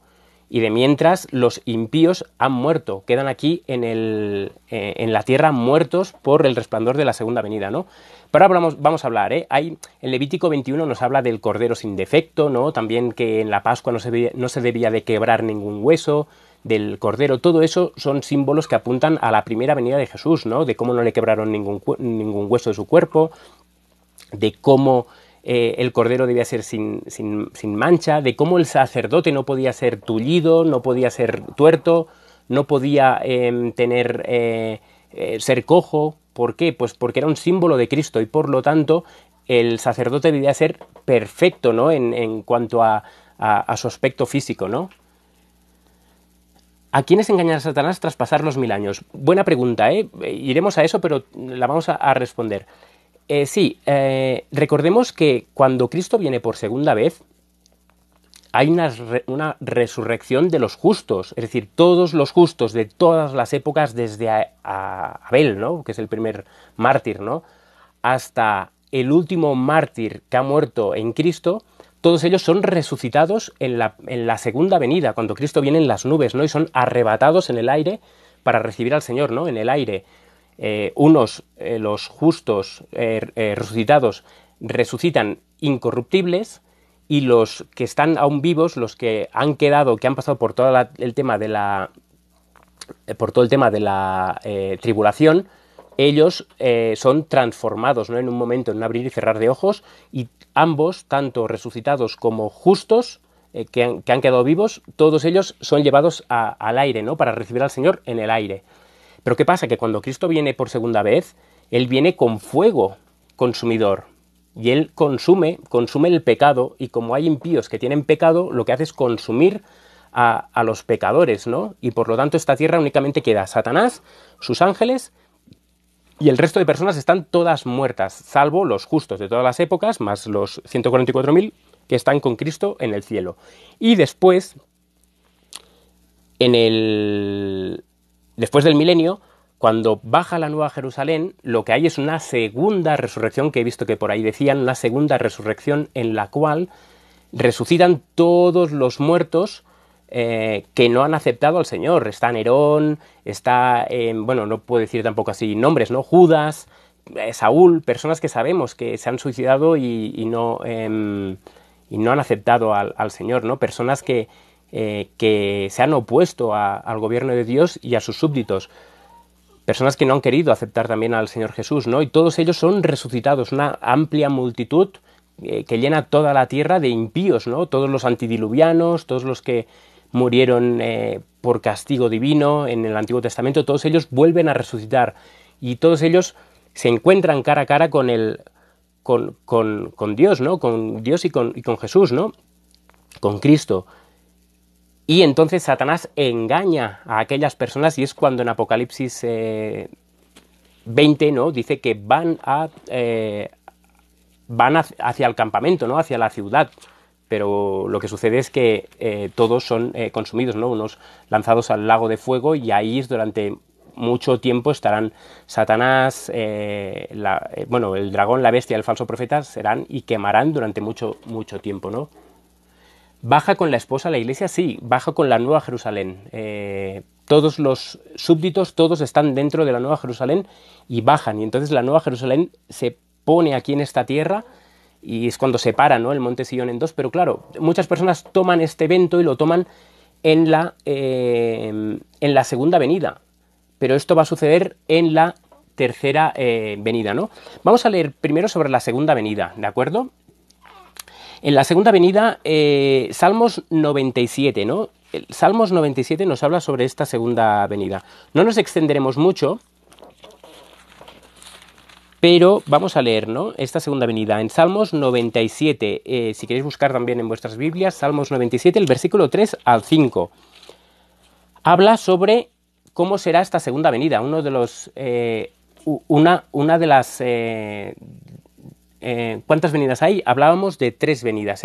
Y de mientras los impíos han muerto, quedan aquí en, el, eh, en la tierra muertos por el resplandor de la segunda venida, ¿no? Pero ahora vamos, a hablar, ¿eh? Hay, en Levítico 21 nos habla del cordero sin defecto, ¿no? También que en la Pascua no se debía de quebrar ningún hueso, del Cordero, todo eso son símbolos que apuntan a la primera venida de Jesús, ¿no? De cómo no le quebraron ningún, ningún hueso de su cuerpo, de cómo eh, el Cordero debía ser sin, sin, sin mancha, de cómo el sacerdote no podía ser tullido, no podía ser tuerto, no podía em, tener eh, eh, ser cojo. ¿Por qué? Pues porque era un símbolo de Cristo y por lo tanto el sacerdote debía ser perfecto, ¿no? En, en cuanto a, a, a, su aspecto físico, ¿no? ¿A quiénes a Satanás tras pasar los mil años? Buena pregunta, ¿eh? Iremos a eso, pero la vamos a, responder. Eh, sí, eh, recordemos que cuando Cristo viene por segunda vez, hay una, resurrección de los justos, es decir, todos los justos de todas las épocas, desde Abel, ¿no? que es el primer mártir, ¿no? hasta el último mártir que ha muerto en Cristo, todos ellos son resucitados en la, segunda venida, cuando Cristo viene en las nubes, ¿no? Y son arrebatados en el aire para recibir al Señor, ¿no? En el aire. Eh, unos, eh, los justos eh, resucitados, resucitan incorruptibles y los que están aún vivos, los que han quedado, que han pasado por todo el tema de la por todo el tema de la tribulación, ellos son transformados ¿no? en un momento, en un abrir y cerrar de ojos, y ambos, tanto resucitados como justos, eh, que, han, quedado vivos, todos ellos son llevados al aire, ¿no? Para recibir al Señor en el aire. Pero ¿qué pasa? Que cuando Cristo viene por segunda vez, Él viene con fuego consumidor. Y Él consume, consume el pecado, y como hay impíos que tienen pecado, lo que hace es consumir a, a los pecadores, ¿no? Y por lo tanto esta tierra únicamente queda Satanás, sus ángeles, y el resto de personas están todas muertas, salvo los justos de todas las épocas, más los 144.000 que están con Cristo en el cielo. Y después, en el... después del milenio, cuando baja la Nueva Jerusalén, lo que hay es una segunda resurrección, que he visto que por ahí decían, la segunda resurrección en la cual resucitan todos los muertos eh, que no han aceptado al Señor. Está Nerón, está, em, bueno, no puedo decir tampoco así nombres, ¿no? Judas, eh, Saúl, personas que sabemos que se han suicidado y, no, em, y no han aceptado al, Señor, ¿no? Personas que, eh, que se han opuesto al gobierno de Dios y a sus súbditos. Personas que no han querido aceptar también al Señor Jesús, ¿no? Y todos ellos son resucitados, una amplia multitud que llena toda la tierra de impíos, ¿no? Todos los antidiluvianos, todos los que murieron eh, por castigo divino en el Antiguo Testamento, todos ellos vuelven a resucitar y todos ellos se encuentran cara a cara con, el, con, Dios, ¿no? Con Dios y con, Jesús, ¿no? Con Cristo. Y entonces Satanás engaña a aquellas personas y es cuando en Apocalipsis 20 eh, ¿no? dice que van, a, eh, van hacia el campamento, ¿no? hacia la ciudad pero lo que sucede es que eh, todos son eh, consumidos, ¿no? unos lanzados al lago de fuego y ahí durante mucho tiempo estarán Satanás, eh, bueno, el dragón, la bestia, el falso profeta serán y quemarán durante mucho, mucho tiempo. ¿no? ¿Baja con la esposa la iglesia? Sí, baja con la Nueva Jerusalén. todos los súbditos, todos están dentro de la Nueva Jerusalén y bajan. Y entonces la Nueva Jerusalén se pone aquí en esta tierra y es cuando se ¿no? el monte en dos, pero claro, muchas personas toman este evento y lo toman en la, eh, en la segunda venida, pero esto va a suceder en la tercera eh, venida, ¿no? Vamos a leer primero sobre la segunda venida, ¿de acuerdo? En la segunda venida, eh, Salmos 97, ¿no? El Salmos 97 nos habla sobre esta segunda venida. No nos extenderemos mucho, pero vamos a leer ¿no? esta segunda venida en Salmos 97. Eh, si queréis buscar también en vuestras Biblias, Salmos 97, el versículo 3 al 5. Habla sobre cómo será esta segunda venida. Uno de los, eh, una, de las... Eh, ¿Cuántas venidas hay? Hablábamos de tres venidas.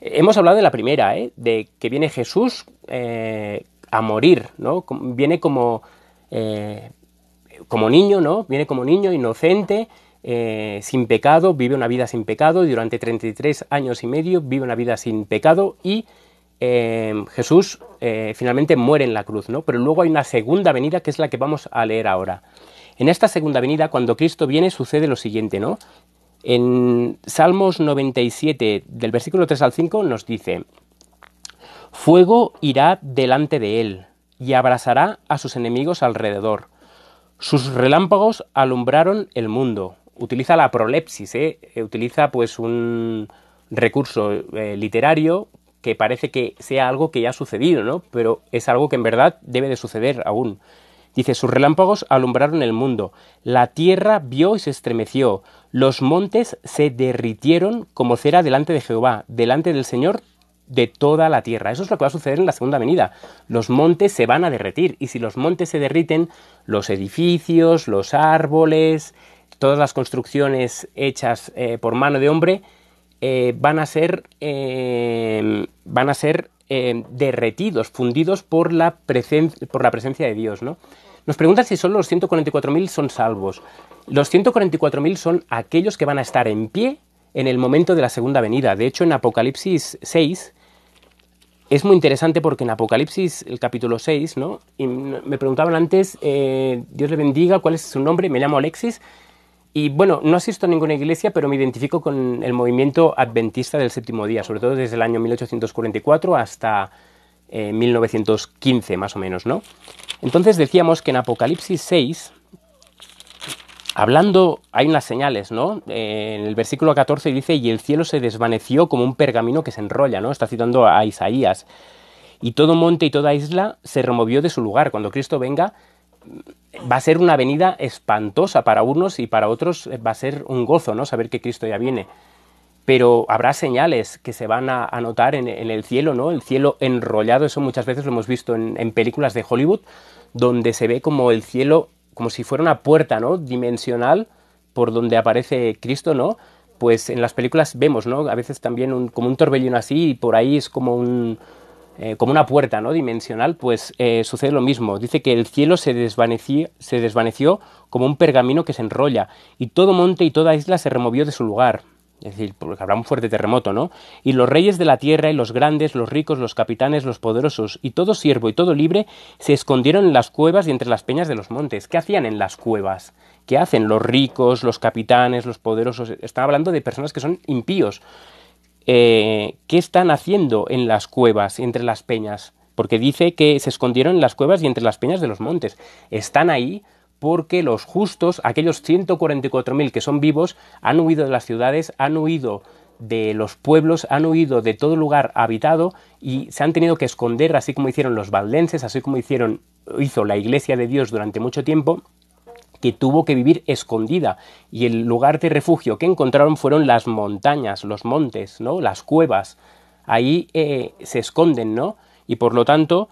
Hemos hablado de la primera, de que viene Jesús a morir, ¿no? Viene como como niño, ¿no? Viene como niño, inocente, eh, sin pecado, vive una vida sin pecado y durante 33 años y medio vive una vida sin pecado y eh, Jesús eh, finalmente muere en la cruz, ¿no? Pero luego hay una segunda venida que es la que vamos a leer ahora. En esta segunda venida, cuando Cristo viene, sucede lo siguiente, ¿no? En Salmos 97, del versículo 3 al 5, nos dice, Fuego irá delante de él y abrazará a sus enemigos alrededor sus relámpagos alumbraron el mundo. Utiliza la prolepsis, ¿eh? Eh, utiliza pues un recurso eh, literario que parece que sea algo que ya ha sucedido, ¿no? Pero es algo que en verdad debe de suceder aún. Dice, sus relámpagos alumbraron el mundo, la tierra vio y se estremeció, los montes se derritieron como cera delante de Jehová, delante del Señor de toda la tierra. Eso es lo que va a suceder en la segunda venida. Los montes se van a derretir y si los montes se derriten, los edificios, los árboles, todas las construcciones hechas eh, por mano de hombre eh, van a ser, eh, van a ser derretidos, fundidos por la, por la presencia de Dios. ¿no? Nos pregunta si solo los 144.000 son salvos. Los 144.000 son aquellos que van a estar en pie en el momento de la segunda venida. De hecho, en Apocalipsis 6, es muy interesante porque en Apocalipsis, el capítulo 6, ¿no? Y me preguntaban antes, eh, Dios le bendiga, ¿cuál es su nombre? Me llamo Alexis. Y bueno, no asisto a ninguna iglesia, pero me identifico con el movimiento adventista del séptimo día, sobre todo desde el año 1844 hasta 1915, eh, más o menos, ¿no? Entonces decíamos que en Apocalipsis 6 Hablando, hay unas señales, ¿no? Eh, en el versículo 14 dice, y el cielo se desvaneció como un pergamino que se enrolla, ¿no? Está citando a Isaías. Y todo monte y toda isla se removió de su lugar. Cuando Cristo venga, va a ser una venida espantosa para unos y para otros eh, va a ser un gozo, ¿no? Saber que Cristo ya viene. Pero habrá señales que se van a, notar en, el cielo, ¿no? El cielo enrollado, eso muchas veces lo hemos visto en, en películas de Hollywood, donde se ve como el cielo como si fuera una puerta, ¿no? Dimensional por donde aparece Cristo, ¿no? Pues en las películas vemos, ¿no? A veces también como un torbellino así y por ahí es como eh, como una puerta ¿no? dimensional, pues eh, sucede lo mismo. Dice que el cielo se se desvaneció como un pergamino que se enrolla, y todo monte y toda isla se removió de su lugar. Es decir, porque habrá un fuerte terremoto, ¿no? Y los reyes de la tierra, y los grandes, los ricos, los capitanes, los poderosos, y todo siervo y todo libre, se escondieron en las cuevas y entre las peñas de los montes. ¿Qué hacían en las cuevas? ¿Qué hacen los ricos, los capitanes, los poderosos? Estaba hablando de personas que son impíos. Eh, ¿Qué están haciendo en las cuevas y entre las peñas? Porque dice que se escondieron en las cuevas y entre las peñas de los montes. Están ahí porque los justos, aquellos 144.000 que son vivos, han huido de las ciudades, han huido de los pueblos, han huido de todo lugar habitado y se han tenido que esconder, así como hicieron los valdenses, así como hizo la Iglesia de Dios durante mucho tiempo, que tuvo que vivir escondida y el lugar de refugio que encontraron fueron las montañas, los montes, ¿no? las cuevas. Ahí eh, se esconden, ¿no? Y por lo tanto,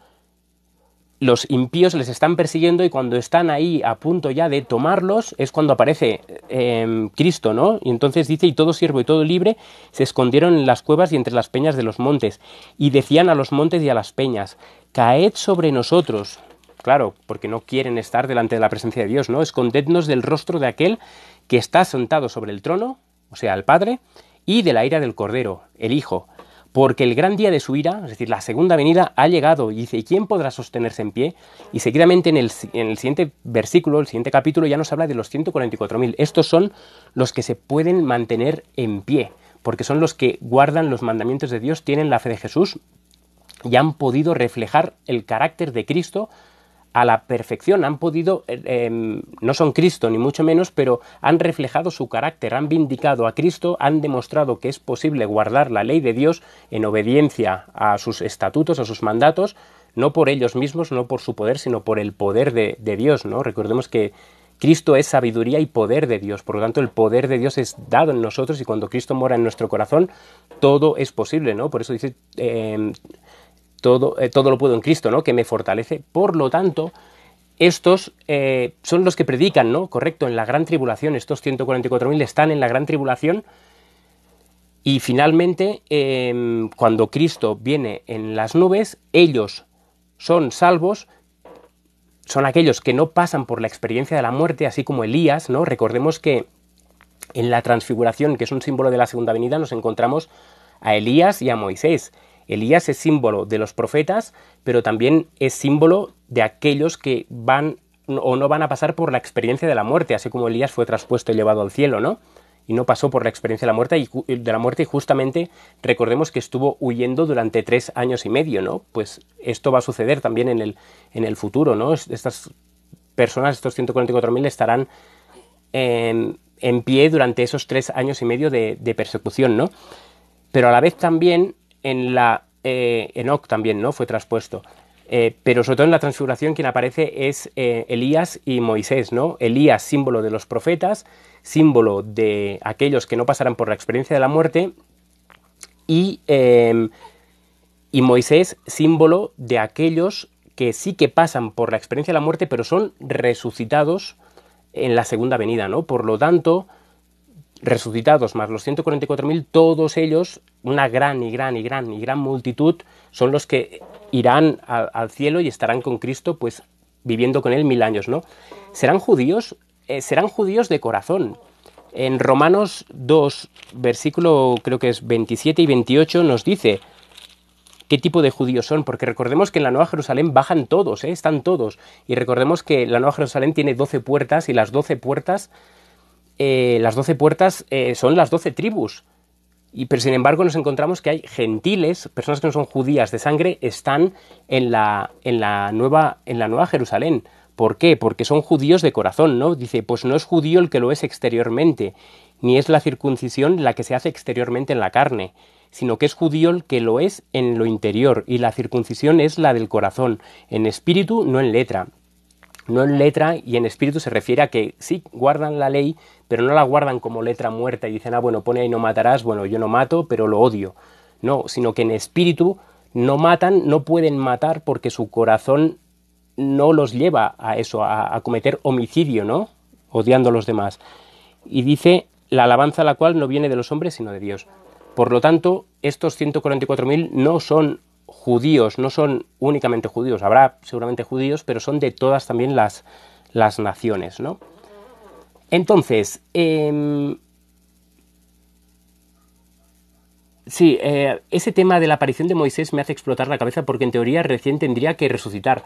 los impíos les están persiguiendo y cuando están ahí a punto ya de tomarlos es cuando aparece em, Cristo, ¿no? Y entonces dice, y todo siervo y todo libre se escondieron en las cuevas y entre las peñas de los montes, y decían a los montes y a las peñas, caed sobre nosotros. Claro, porque no quieren estar delante de la presencia de Dios, ¿no? Escondednos del rostro de aquel que está sentado sobre el trono, o sea, el Padre, y de la ira del Cordero, el Hijo porque el gran día de su ira, es decir, la segunda venida, ha llegado. Y dice, ¿y quién podrá sostenerse en pie? Y seguidamente en el, en siguiente versículo, el siguiente capítulo, ya nos habla de los 144.000. Estos son los que se pueden mantener en pie, porque son los que guardan los mandamientos de Dios, tienen la fe de Jesús y han podido reflejar el carácter de Cristo a la perfección, han podido, eh, em, no son Cristo ni mucho menos, pero han reflejado su carácter, han vindicado a Cristo, han demostrado que es posible guardar la ley de Dios en obediencia a sus estatutos, a sus mandatos, no por ellos mismos, no por su poder, sino por el poder de, Dios, ¿no? Recordemos que Cristo es sabiduría y poder de Dios, por lo tanto el poder de Dios es dado en nosotros y cuando Cristo mora en nuestro corazón, todo es posible, ¿no? Por eso dice... Em, eh, todo, lo puedo en Cristo, ¿no? Que me fortalece. Por lo tanto, estos eh, son los que predican, ¿no? Correcto, en la gran tribulación, estos 144.000 están en la gran tribulación. Y finalmente, em, cuando Cristo viene en las nubes, ellos son salvos, son aquellos que no pasan por la experiencia de la muerte, así como Elías, ¿no? Recordemos que en la transfiguración, que es un símbolo de la segunda venida, nos encontramos a Elías y a Moisés. Elías es símbolo de los profetas, pero también es símbolo de aquellos que van o no van a pasar por la experiencia de la muerte, así como Elías fue traspuesto y llevado al cielo, ¿no? Y no pasó por la experiencia de la muerte y, eh, de la muerte justamente recordemos que estuvo huyendo durante tres años y medio, ¿no? Pues esto va a suceder también en el, en el futuro, ¿no? Estas personas, estos 144.000 estarán em, en, pie durante esos tres años y medio de persecución, ¿no? Pero a la vez también en la eh, Enoch también, ¿no? Fue traspuesto. Eh, pero sobre todo en la transfiguración quien aparece es eh, Elías y Moisés, ¿no? Elías, símbolo de los profetas, símbolo de aquellos que no pasarán por la experiencia de la muerte, y, em, y Moisés, símbolo de aquellos que sí que pasan por la experiencia de la muerte, pero son resucitados en la segunda venida, ¿no? Por lo tanto, resucitados más los 144.000, todos ellos, una gran y gran y gran y gran multitud, son los que irán al cielo y estarán con Cristo, pues viviendo con él mil años, ¿no? Serán judíos, eh, serán judíos de corazón. En Romanos 2, versículo creo que es 27 y 28, nos dice qué tipo de judíos son, porque recordemos que en la Nueva Jerusalén bajan todos, ¿eh? están todos, y recordemos que la Nueva Jerusalén tiene 12 puertas y las 12 puertas eh, las doce puertas eh, son las doce tribus. Y, pero sin embargo nos encontramos que hay gentiles, personas que no son judías de sangre, están en la, en la, nueva, en la nueva Jerusalén. ¿Por qué? Porque son judíos de corazón, ¿no? Dice, pues no es judío el que lo es exteriormente, ni es la circuncisión la que se hace exteriormente en la carne, sino que es judío el que lo es en lo interior, y la circuncisión es la del corazón, en espíritu, no en letra. No en letra y en espíritu se refiere a que sí guardan la ley, pero no la guardan como letra muerta y dicen, ah, bueno, pone ahí no matarás, bueno, yo no mato, pero lo odio. No, sino que en espíritu no matan, no pueden matar porque su corazón no los lleva a eso, a, cometer homicidio, ¿no? Odiando a los demás. Y dice, la alabanza la cual no viene de los hombres, sino de Dios. Por lo tanto, estos 144.000 no son judíos, no son únicamente judíos, habrá seguramente judíos, pero son de todas también las, las naciones, ¿no? Entonces, em, sí, eh, ese tema de la aparición de Moisés me hace explotar la cabeza porque en teoría recién tendría que resucitar.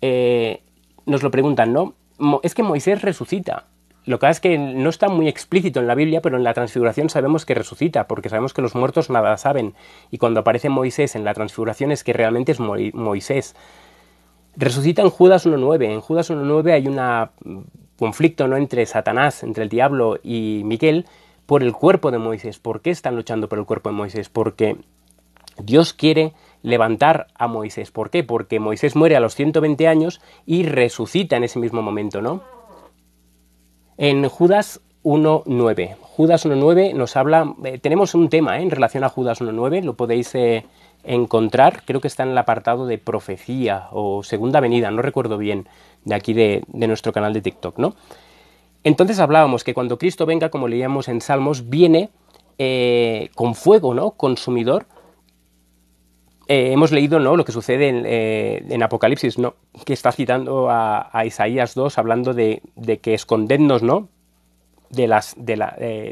Eh, nos lo preguntan, ¿no? Es que Moisés resucita. Lo que pasa es que no está muy explícito en la Biblia, pero en la transfiguración sabemos que resucita, porque sabemos que los muertos nada saben. Y cuando aparece Moisés en la transfiguración es que realmente es Moisés. Resucita en Judas 1.9. En Judas 1.9 hay una conflicto ¿no? entre Satanás, entre el diablo y Miguel, por el cuerpo de Moisés. ¿Por qué están luchando por el cuerpo de Moisés? Porque Dios quiere levantar a Moisés. ¿Por qué? Porque Moisés muere a los 120 años y resucita en ese mismo momento, ¿no? En Judas 1.9. Judas 1.9 nos habla, eh, tenemos un tema ¿eh? en relación a Judas 1.9, lo podéis eh, encontrar, creo que está en el apartado de profecía o segunda venida, no recuerdo bien, de aquí de, nuestro canal de TikTok, ¿no? Entonces hablábamos que cuando Cristo venga, como leíamos en Salmos, viene eh, con fuego, ¿no? Consumidor. Eh, hemos leído ¿no? lo que sucede en, eh, en Apocalipsis, ¿no? que está citando a, Isaías 2, hablando de, que escondednos, ¿no? De las, de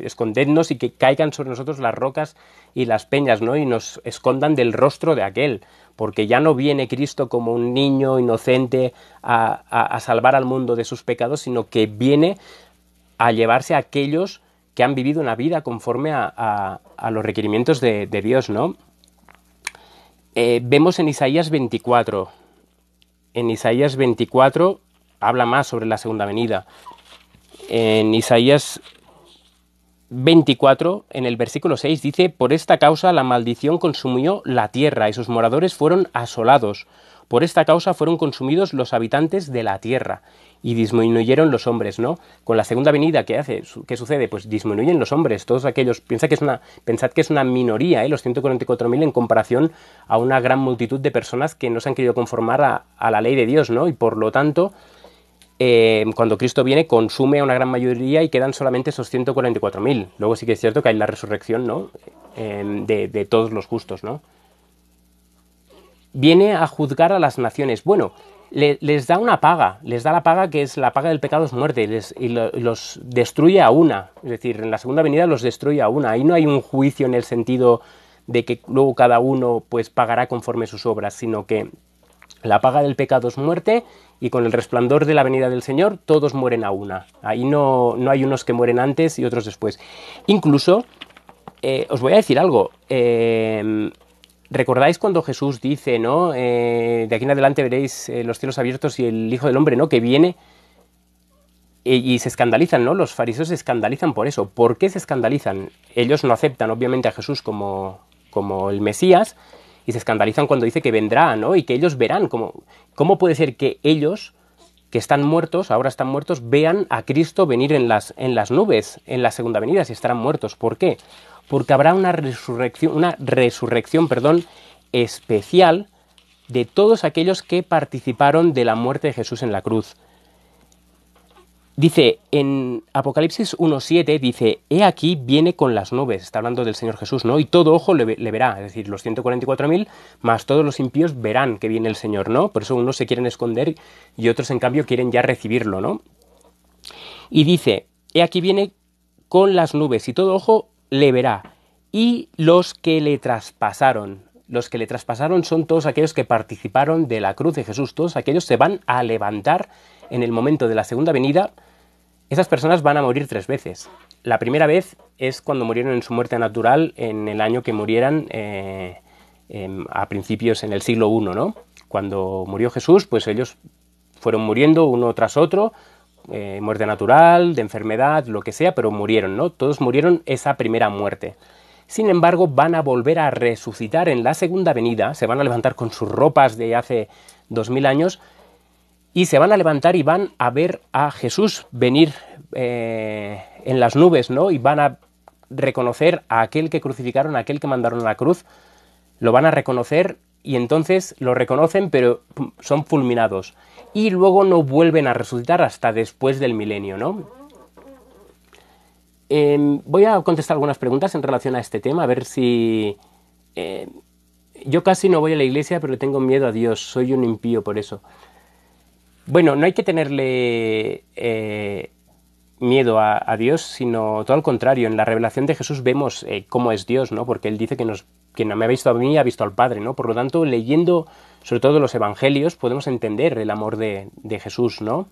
escondednos y que caigan sobre nosotros las rocas y las peñas, ¿no? Y nos escondan del rostro de aquel porque ya no viene Cristo como un niño inocente a, salvar al mundo de sus pecados, sino que viene a llevarse a aquellos que han vivido una vida conforme a, los requerimientos de, Dios, ¿no? Eh, vemos en Isaías 24, en Isaías 24 habla más sobre la segunda venida. En Isaías 24, en el versículo 6, dice, Por esta causa la maldición consumió la tierra y sus moradores fueron asolados. Por esta causa fueron consumidos los habitantes de la tierra y disminuyeron los hombres, ¿no? Con la segunda venida qué hace, ¿qué sucede? Pues disminuyen los hombres, todos aquellos, piensa que es una, pensad que es una minoría, ¿eh? los 144.000 en comparación a una gran multitud de personas que no se han querido conformar a la ley de Dios, ¿no? Y por lo tanto, eh, cuando Cristo viene consume a una gran mayoría y quedan solamente esos 144.000. Luego sí que es cierto que hay la resurrección ¿no? Em, de, todos los justos. ¿no? Viene a juzgar a las naciones. Bueno, les da una paga, les da la paga que es la paga del pecado es muerte y los destruye a una. Es decir, en la segunda venida los destruye a una. Ahí no hay un juicio en el sentido de que luego cada uno pues pagará conforme sus obras, sino que la paga del pecado es muerte y con el resplandor de la venida del Señor todos mueren a una. Ahí no, hay unos que mueren antes y otros después. Incluso, eh, os voy a decir algo. Em, ¿Recordáis cuando Jesús dice, ¿no? Eh, de aquí en adelante veréis eh, los cielos abiertos y el Hijo del Hombre, ¿no? Que viene y se escandalizan, ¿no? Los fariseos se escandalizan por eso. ¿Por qué se escandalizan? Ellos no aceptan, obviamente, a Jesús como, como el Mesías, y se escandalizan cuando dice que vendrá, ¿no? Y que ellos verán, ¿cómo, cómo puede ser que ellos, que están muertos, ahora están muertos, vean a Cristo venir en las, en las nubes, en la segunda venida, si estarán muertos? ¿Por qué? Porque habrá una resurrección, una resurrección, perdón, especial de todos aquellos que participaron de la muerte de Jesús en la cruz. Dice en Apocalipsis 1.7, dice, He aquí viene con las nubes, está hablando del Señor Jesús, ¿no? Y todo ojo le, verá, es decir, los 144.000 más todos los impíos verán que viene el Señor, ¿no? Por eso unos se quieren esconder y otros en cambio quieren ya recibirlo, ¿no? Y dice, He aquí viene con las nubes y todo ojo le verá. Y los que le traspasaron, los que le traspasaron son todos aquellos que participaron de la cruz de Jesús, todos aquellos se van a levantar en el momento de la segunda venida esas personas van a morir tres veces. La primera vez es cuando murieron en su muerte natural en el año que murieran eh, em, a principios en el siglo I, ¿no? Cuando murió Jesús, pues ellos fueron muriendo uno tras otro, eh, muerte natural, de enfermedad, lo que sea, pero murieron, ¿no? Todos murieron esa primera muerte. Sin embargo, van a volver a resucitar en la segunda venida, se van a levantar con sus ropas de hace dos mil años y se van a levantar y van a ver a Jesús venir eh, en las nubes, ¿no? Y van a reconocer a aquel que crucificaron, a aquel que mandaron a la cruz, lo van a reconocer y entonces lo reconocen, pero son fulminados. Y luego no vuelven a resucitar hasta después del milenio, ¿no? Em, voy a contestar algunas preguntas en relación a este tema, a ver si... Eh, yo casi no voy a la iglesia, pero tengo miedo a Dios, soy un impío por eso. Bueno, no hay que tenerle eh, miedo a, Dios, sino todo al contrario. En la revelación de Jesús vemos eh, cómo es Dios, ¿no? Porque Él dice que nos, quien no me ha visto a mí ha visto al Padre, ¿no? Por lo tanto, leyendo sobre todo los evangelios, podemos entender el amor de, de Jesús, ¿no?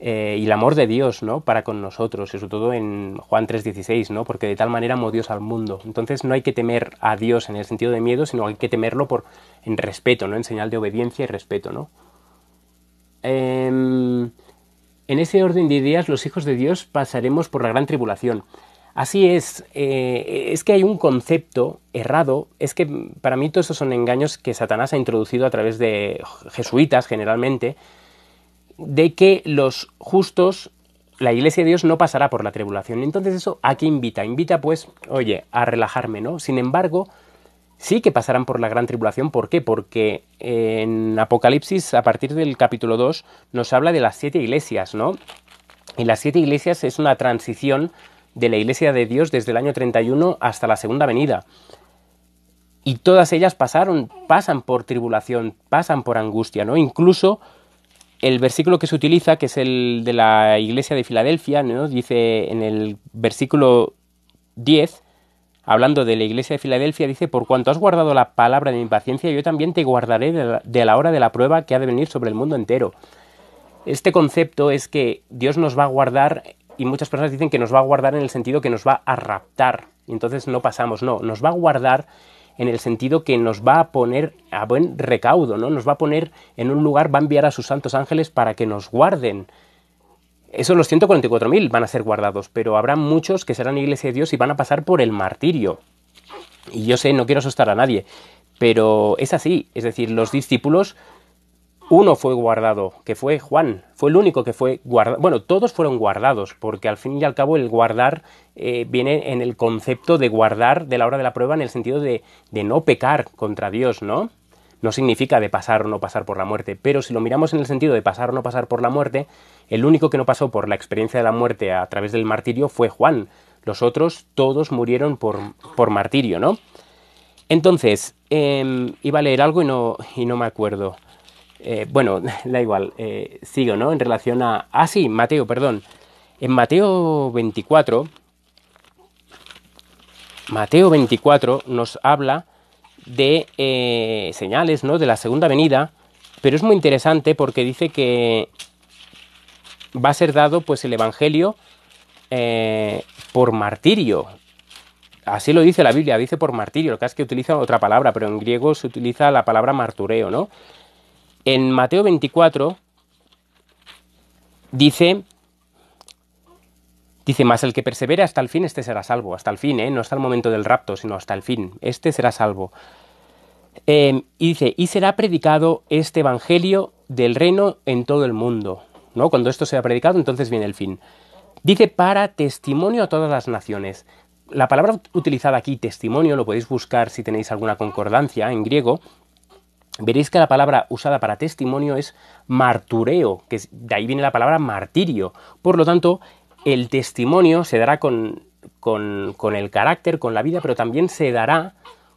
Eh, y el amor de Dios, ¿no? Para con nosotros, y sobre todo en Juan 3.16, ¿no? Porque de tal manera amó Dios al mundo. Entonces no hay que temer a Dios en el sentido de miedo, sino hay que temerlo por, en respeto, ¿no? En señal de obediencia y respeto, ¿no? Em, en ese orden de ideas los hijos de Dios pasaremos por la gran tribulación. Así es, eh, es que hay un concepto errado, es que para mí todos esos son engaños que Satanás ha introducido a través de jesuitas generalmente, de que los justos, la iglesia de Dios no pasará por la tribulación. Entonces eso, ¿a qué invita? Invita pues, oye, a relajarme, ¿no? Sin embargo, sí que pasarán por la gran tribulación. ¿Por qué? Porque en Apocalipsis, a partir del capítulo 2, nos habla de las siete iglesias, ¿no? Y las siete iglesias es una transición de la iglesia de Dios desde el año 31 hasta la segunda venida. Y todas ellas pasaron, pasan por tribulación, pasan por angustia, ¿no? Incluso el versículo que se utiliza, que es el de la iglesia de Filadelfia, ¿no? dice en el versículo 10, hablando de la iglesia de Filadelfia, dice, por cuanto has guardado la palabra de mi paciencia, yo también te guardaré de la, hora de la prueba que ha de venir sobre el mundo entero. Este concepto es que Dios nos va a guardar, y muchas personas dicen que nos va a guardar en el sentido que nos va a raptar, entonces no pasamos, no, nos va a guardar en el sentido que nos va a poner a buen recaudo, ¿no? Nos va a poner en un lugar, va a enviar a sus santos ángeles para que nos guarden esos los 144.000 van a ser guardados, pero habrá muchos que serán iglesia de Dios y van a pasar por el martirio. Y yo sé, no quiero asustar a nadie, pero es así. Es decir, los discípulos, uno fue guardado, que fue Juan, fue el único que fue guardado. Bueno, todos fueron guardados, porque al fin y al cabo el guardar eh, viene en el concepto de guardar de la hora de la prueba, en el sentido de no pecar contra Dios, ¿no? no significa de pasar o no pasar por la muerte, pero si lo miramos en el sentido de pasar o no pasar por la muerte, el único que no pasó por la experiencia de la muerte a través del martirio fue Juan. Los otros todos murieron por, por martirio, ¿no? Entonces, em, iba a leer algo y no, y no me acuerdo. Eh, bueno, da igual, eh, sigo, ¿no? En relación a... Ah, sí, Mateo, perdón. En Mateo 24, Mateo 24 nos habla de eh, señales ¿no? de la segunda venida, pero es muy interesante porque dice que va a ser dado pues el Evangelio eh, por martirio. Así lo dice la Biblia, dice por martirio, lo que es que utiliza otra palabra, pero en griego se utiliza la palabra martureo, ¿no? En Mateo 24 dice Dice, más el que persevera hasta el fin, este será salvo. Hasta el fin, ¿eh? No hasta el momento del rapto, sino hasta el fin. Este será salvo. Em, y dice, y será predicado este evangelio del reino en todo el mundo. ¿No? Cuando esto sea predicado, entonces viene el fin. Dice, para testimonio a todas las naciones. La palabra utilizada aquí, testimonio, lo podéis buscar si tenéis alguna concordancia en griego. Veréis que la palabra usada para testimonio es martureo, que de ahí viene la palabra martirio. Por lo tanto, el testimonio se dará con, con, el carácter, con la vida, pero también se dará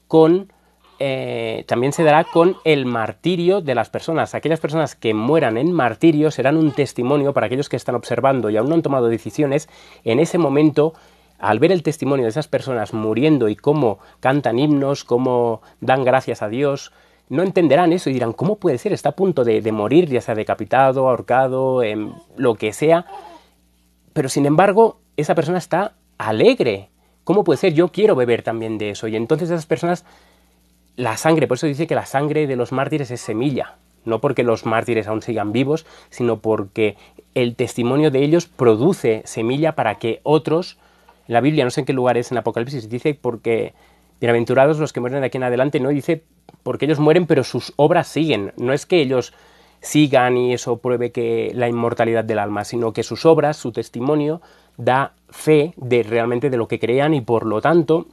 con... Eh, también se dará con el martirio de las personas. Aquellas personas que mueran en martirio serán un testimonio para aquellos que están observando y aún no han tomado decisiones en ese momento al ver el testimonio de esas personas muriendo y cómo cantan himnos, cómo dan gracias a Dios, no entenderán eso y dirán, ¿cómo puede ser? Está a punto de, morir, ya sea decapitado, ahorcado, en em, lo que sea, pero sin embargo esa persona está alegre. ¿Cómo puede ser? Yo quiero beber también de eso. Y entonces esas personas, la sangre, por eso dice que la sangre de los mártires es semilla. No porque los mártires aún sigan vivos, sino porque el testimonio de ellos produce semilla para que otros, en la Biblia, no sé en qué lugar es, en Apocalipsis, dice porque bienaventurados los que mueren de aquí en adelante, no dice porque ellos mueren, pero sus obras siguen. No es que ellos sigan y eso pruebe que la inmortalidad del alma, sino que sus obras, su testimonio, da fe de realmente de lo que crean y por lo tanto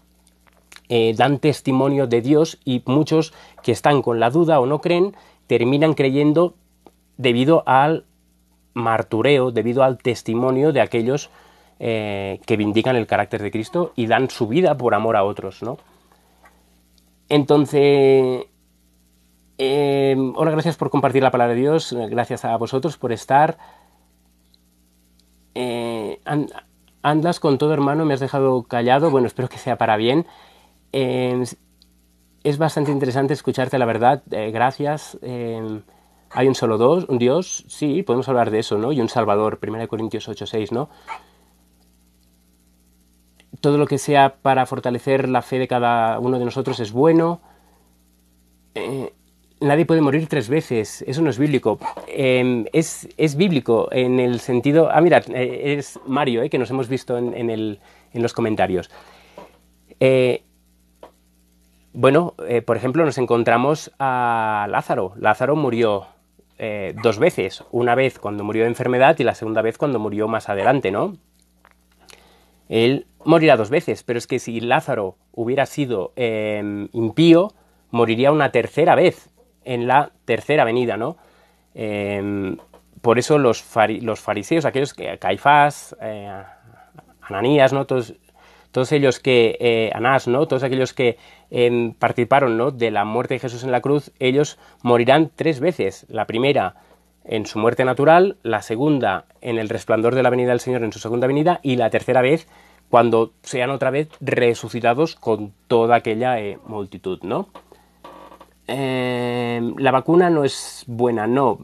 eh, dan testimonio de Dios y muchos que están con la duda o no creen terminan creyendo debido al martureo, debido al testimonio de aquellos eh, que vindican el carácter de Cristo y dan su vida por amor a otros, ¿no? Entonces, Em, hola, gracias por compartir la palabra de Dios, gracias a vosotros por estar. Eh, andas con todo hermano, me has dejado callado, bueno, espero que sea para bien. Em, es bastante interesante escucharte, la verdad, eh, gracias. Em, hay un solo dos, un Dios, sí, podemos hablar de eso, ¿no? Y un Salvador, 1 Corintios 8, 6, ¿no? Todo lo que sea para fortalecer la fe de cada uno de nosotros es bueno. Eh, nadie puede morir tres veces, eso no es bíblico. Em, es, bíblico en el sentido... Ah, mira, eh, es Mario, eh, que nos hemos visto en, los comentarios. Eh, bueno, por ejemplo, nos encontramos a Lázaro. Lázaro murió dos veces, una vez cuando murió de enfermedad y la segunda vez cuando murió más adelante, ¿no? Él morirá dos veces, pero es que si Lázaro hubiera sido em, impío, moriría una tercera vez, en la tercera venida, ¿no? Em, por eso los, fariseos, aquellos que Caifás, eh, Ananías, ¿no? Todos, ellos que, eh, Anás, ¿no? Todos aquellos que em, participaron, De la muerte de Jesús en la cruz, ellos morirán tres veces. La primera en su muerte natural, la segunda en el resplandor de la venida del Señor en su segunda venida y la tercera vez cuando sean otra vez resucitados con toda aquella eh, multitud, ¿no? Eh, la vacuna no es buena, no,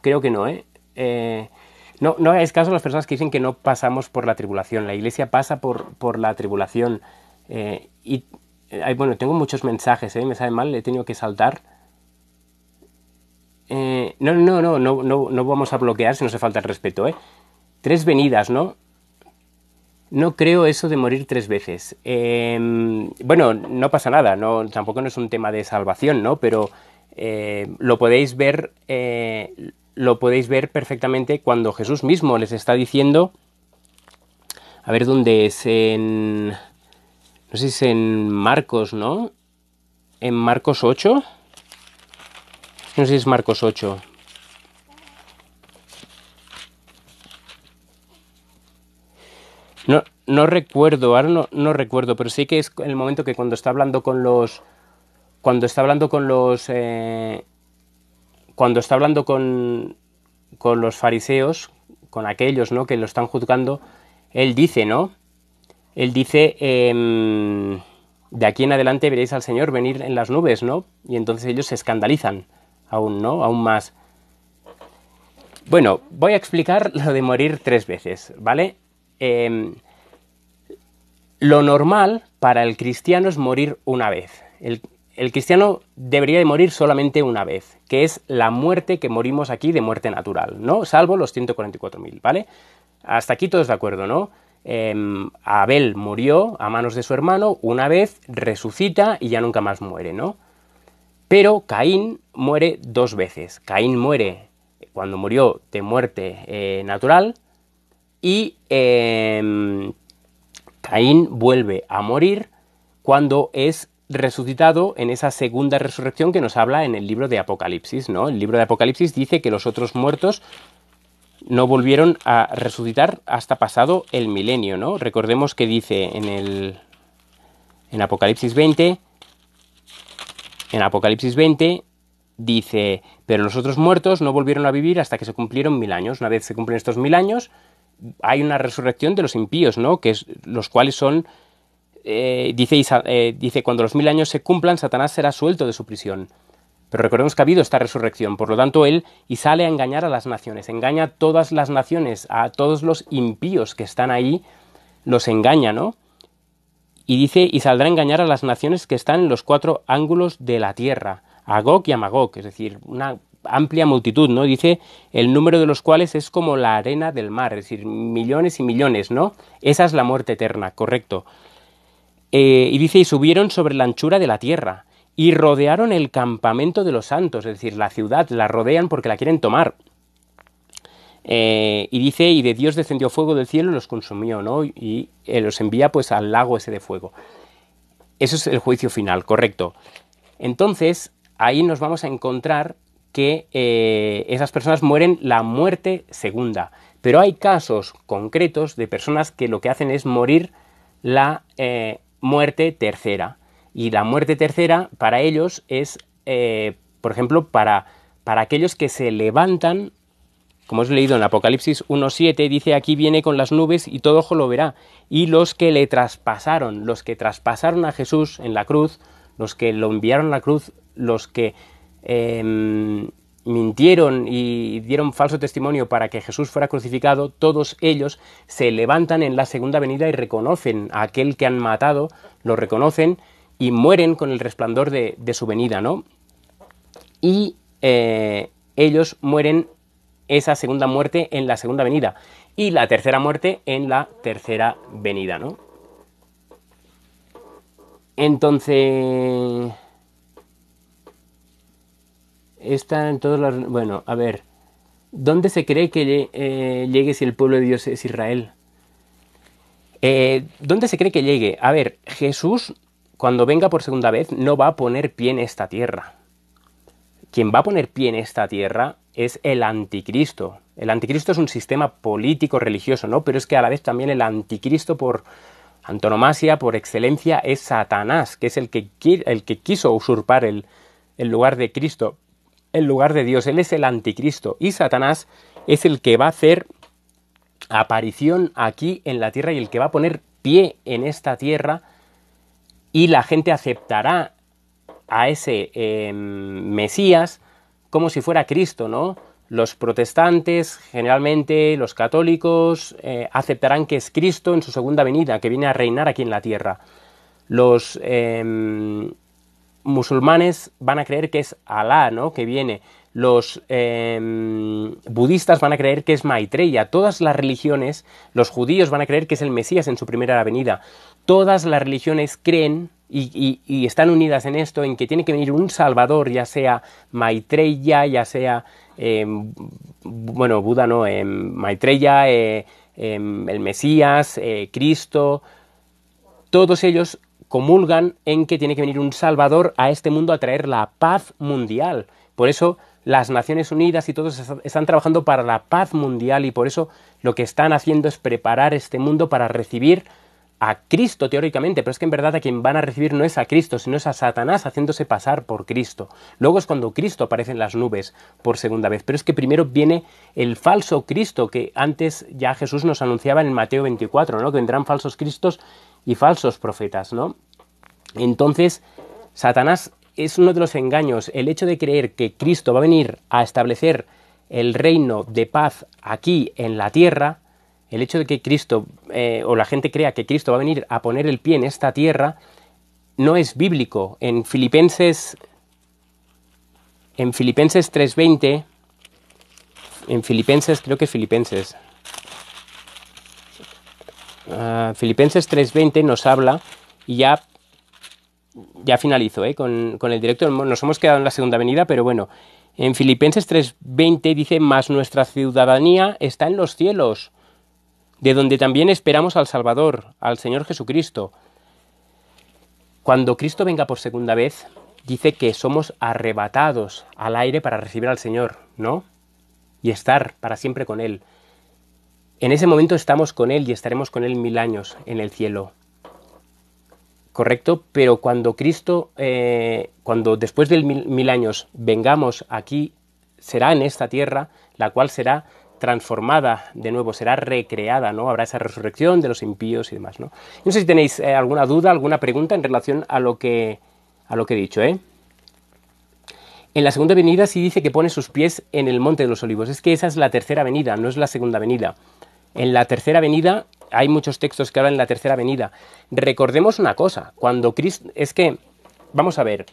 creo que no, ¿eh? ¿eh? no, no hagáis caso a las personas que dicen que no pasamos por la tribulación, la iglesia pasa por, por la tribulación. Eh, y bueno, tengo muchos mensajes, me sabe mal, he tenido que saltar. no, no, no, no, no, no vamos a bloquear si nos hace falta el respeto, ¿eh? Tres venidas, ¿no? No creo eso de morir tres veces. Em, bueno, no pasa nada, no, tampoco no es un tema de salvación, ¿no? Pero eh, lo podéis ver. Eh, lo podéis ver perfectamente cuando Jesús mismo les está diciendo. A ver dónde es. En. No sé si es en Marcos, ¿no? En Marcos 8. No sé si es Marcos 8. No, no recuerdo, ahora no, no recuerdo, pero sí que es el momento que cuando está hablando con los. Cuando está hablando con los. Eh, cuando está hablando con. con los fariseos, con aquellos, ¿no? que lo están juzgando. Él dice, ¿no? Él dice. Em, de aquí en adelante veréis al Señor venir en las nubes, ¿no? Y entonces ellos se escandalizan aún, ¿no? Aún más. Bueno, voy a explicar lo de morir tres veces, ¿vale? Em, lo normal para el cristiano es morir una vez. El, cristiano debería de morir solamente una vez, que es la muerte que morimos aquí de muerte natural, ¿no? Salvo los 144.000, ¿vale? Hasta aquí todos de acuerdo, ¿no? Em, Abel murió a manos de su hermano una vez, resucita y ya nunca más muere, ¿no? Pero Caín muere dos veces. Caín muere cuando murió de muerte eh, natural y em, Caín vuelve a morir cuando es resucitado en esa segunda resurrección que nos habla en el libro de Apocalipsis, ¿no? El libro de Apocalipsis dice que los otros muertos no volvieron a resucitar hasta pasado el milenio, ¿no? Recordemos que dice en el en Apocalipsis 20 en Apocalipsis 20 dice, pero los otros muertos no volvieron a vivir hasta que se cumplieron mil años. Una vez se cumplen estos mil años, hay una resurrección de los impíos, ¿no? Que los cuales son, eh, dice, eh, dice, cuando los mil años se cumplan, Satanás será suelto de su prisión. Pero recordemos que ha habido esta resurrección, por lo tanto él y sale a engañar a las naciones, engaña a todas las naciones, a todos los impíos que están ahí, los engaña, ¿no? Y dice, y saldrá a engañar a las naciones que están en los cuatro ángulos de la tierra, a Gog y a Magog, es decir, una amplia multitud, ¿no? Dice el número de los cuales es como la arena del mar, es decir, millones y millones, ¿no? Esa es la muerte eterna, correcto. Eh, y dice, y subieron sobre la anchura de la tierra y rodearon el campamento de los santos, es decir, la ciudad, la rodean porque la quieren tomar. Eh, y dice, y de Dios descendió fuego del cielo y los consumió, ¿no? Y eh, los envía pues al lago ese de fuego. Eso es el juicio final, correcto. Entonces, ahí nos vamos a encontrar que eh, esas personas mueren la muerte segunda. Pero hay casos concretos de personas que lo que hacen es morir la eh, muerte tercera. Y la muerte tercera para ellos es, eh, por ejemplo, para, para aquellos que se levantan, como es leído en Apocalipsis 1.7, dice aquí viene con las nubes y todo ojo lo verá. Y los que le traspasaron, los que traspasaron a Jesús en la cruz, los que lo enviaron a la cruz, los que Em, mintieron y dieron falso testimonio para que Jesús fuera crucificado, todos ellos se levantan en la segunda venida y reconocen a aquel que han matado, lo reconocen y mueren con el resplandor de, su venida, ¿no? Y eh, ellos mueren esa segunda muerte en la segunda venida y la tercera muerte en la tercera venida, ¿no? Entonces está en todos Bueno, a ver, ¿dónde se cree que eh, llegue si el pueblo de Dios es Israel? Eh, ¿Dónde se cree que llegue? A ver, Jesús, cuando venga por segunda vez, no va a poner pie en esta tierra. Quien va a poner pie en esta tierra es el anticristo. El anticristo es un sistema político religioso, ¿no? Pero es que a la vez también el anticristo por antonomasia, por excelencia, es Satanás, que es el que, el que quiso usurpar el, el lugar de Cristo en lugar de Dios. Él es el anticristo y Satanás es el que va a hacer aparición aquí en la tierra y el que va a poner pie en esta tierra y la gente aceptará a ese em, Mesías como si fuera Cristo, ¿no? Los protestantes, generalmente los católicos, eh, aceptarán que es Cristo en su segunda venida, que viene a reinar aquí en la tierra. Los em, musulmanes van a creer que es Alá, ¿no? Que viene. Los em, budistas van a creer que es Maitreya. Todas las religiones, los judíos van a creer que es el Mesías en su primera avenida. Todas las religiones creen y, están unidas en esto, en que tiene que venir un salvador, ya sea Maitreya, ya sea, em, bueno, Buda no, em, Maitreya, eh, el Mesías, eh, Cristo. Todos ellos comulgan en que tiene que venir un Salvador a este mundo a traer la paz mundial. Por eso las Naciones Unidas y todos están trabajando para la paz mundial y por eso lo que están haciendo es preparar este mundo para recibir a Cristo teóricamente, pero es que en verdad a quien van a recibir no es a Cristo, sino es a Satanás haciéndose pasar por Cristo. Luego es cuando Cristo aparece en las nubes por segunda vez, pero es que primero viene el falso Cristo que antes ya Jesús nos anunciaba en Mateo 24, ¿no? que vendrán falsos Cristos y falsos profetas, ¿no? Entonces, Satanás es uno de los engaños, el hecho de creer que Cristo va a venir a establecer el reino de paz aquí en la tierra, el hecho de que Cristo eh, o la gente crea que Cristo va a venir a poner el pie en esta tierra, no es bíblico. En Filipenses en Filipenses 3:20 en Filipenses, creo que Filipenses Ah, Filipenses 3.20 nos habla, y ya, ya finalizo eh, con, el directo, nos hemos quedado en la segunda venida, pero bueno, en Filipenses 3.20 dice, más nuestra ciudadanía está en los cielos, de donde también esperamos al Salvador, al Señor Jesucristo. Cuando Cristo venga por segunda vez, dice que somos arrebatados al aire para recibir al Señor, ¿no? Y estar para siempre con Él. En ese momento estamos con Él y estaremos con Él mil años en el cielo. Correcto, pero cuando Cristo, eh, cuando después de mil, años vengamos aquí, será en esta tierra, la cual será transformada de nuevo, será recreada, ¿no? Habrá esa resurrección de los impíos y demás, ¿no? No sé si tenéis eh, alguna duda, alguna pregunta en relación a lo que, a lo que he dicho, ¿eh? En la segunda venida sí dice que pone sus pies en el monte de los olivos. Es que esa es la tercera venida, no es la segunda venida. En la Tercera Avenida hay muchos textos que hablan de la Tercera Avenida. Recordemos una cosa, cuando Cristo... Es que, vamos a ver,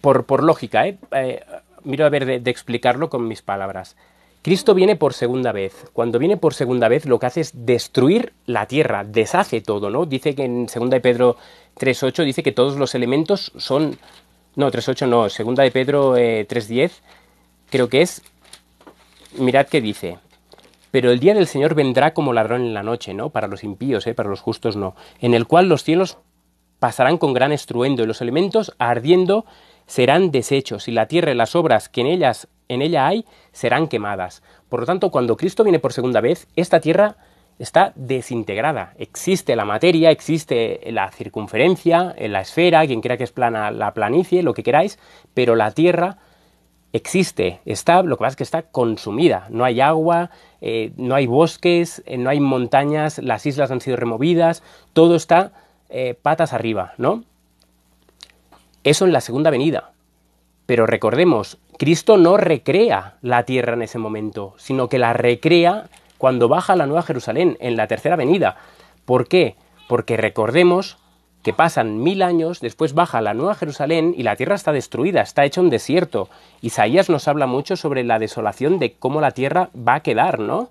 por, por lógica, ¿eh? Eh, miro a ver de, explicarlo con mis palabras. Cristo viene por segunda vez. Cuando viene por segunda vez lo que hace es destruir la tierra, deshace todo, ¿no? Dice que en 2 de Pedro 3.8 dice que todos los elementos son... No, 3.8 no, 2 de Pedro 3.10 eh, creo que es... Mirad qué dice. Pero el día del Señor vendrá como ladrón en la noche, ¿no? Para los impíos, ¿eh? para los justos no. En el cual los cielos pasarán con gran estruendo y los elementos ardiendo serán deshechos y la tierra y las obras que en ellas en ella hay serán quemadas. Por lo tanto, cuando Cristo viene por segunda vez, esta tierra está desintegrada. Existe la materia, existe la circunferencia, la esfera, quien quiera que es plana la planicie, lo que queráis, pero la tierra existe, está, lo que pasa es que está consumida, no hay agua, eh, no hay bosques, eh, no hay montañas, las islas han sido removidas, todo está eh, patas arriba, ¿no? Eso en la segunda venida. Pero recordemos, Cristo no recrea la tierra en ese momento, sino que la recrea cuando baja la Nueva Jerusalén, en la tercera venida. ¿Por qué? Porque recordemos que pasan mil años, después baja la Nueva Jerusalén y la tierra está destruida, está hecha un desierto. Isaías nos habla mucho sobre la desolación de cómo la tierra va a quedar, ¿no?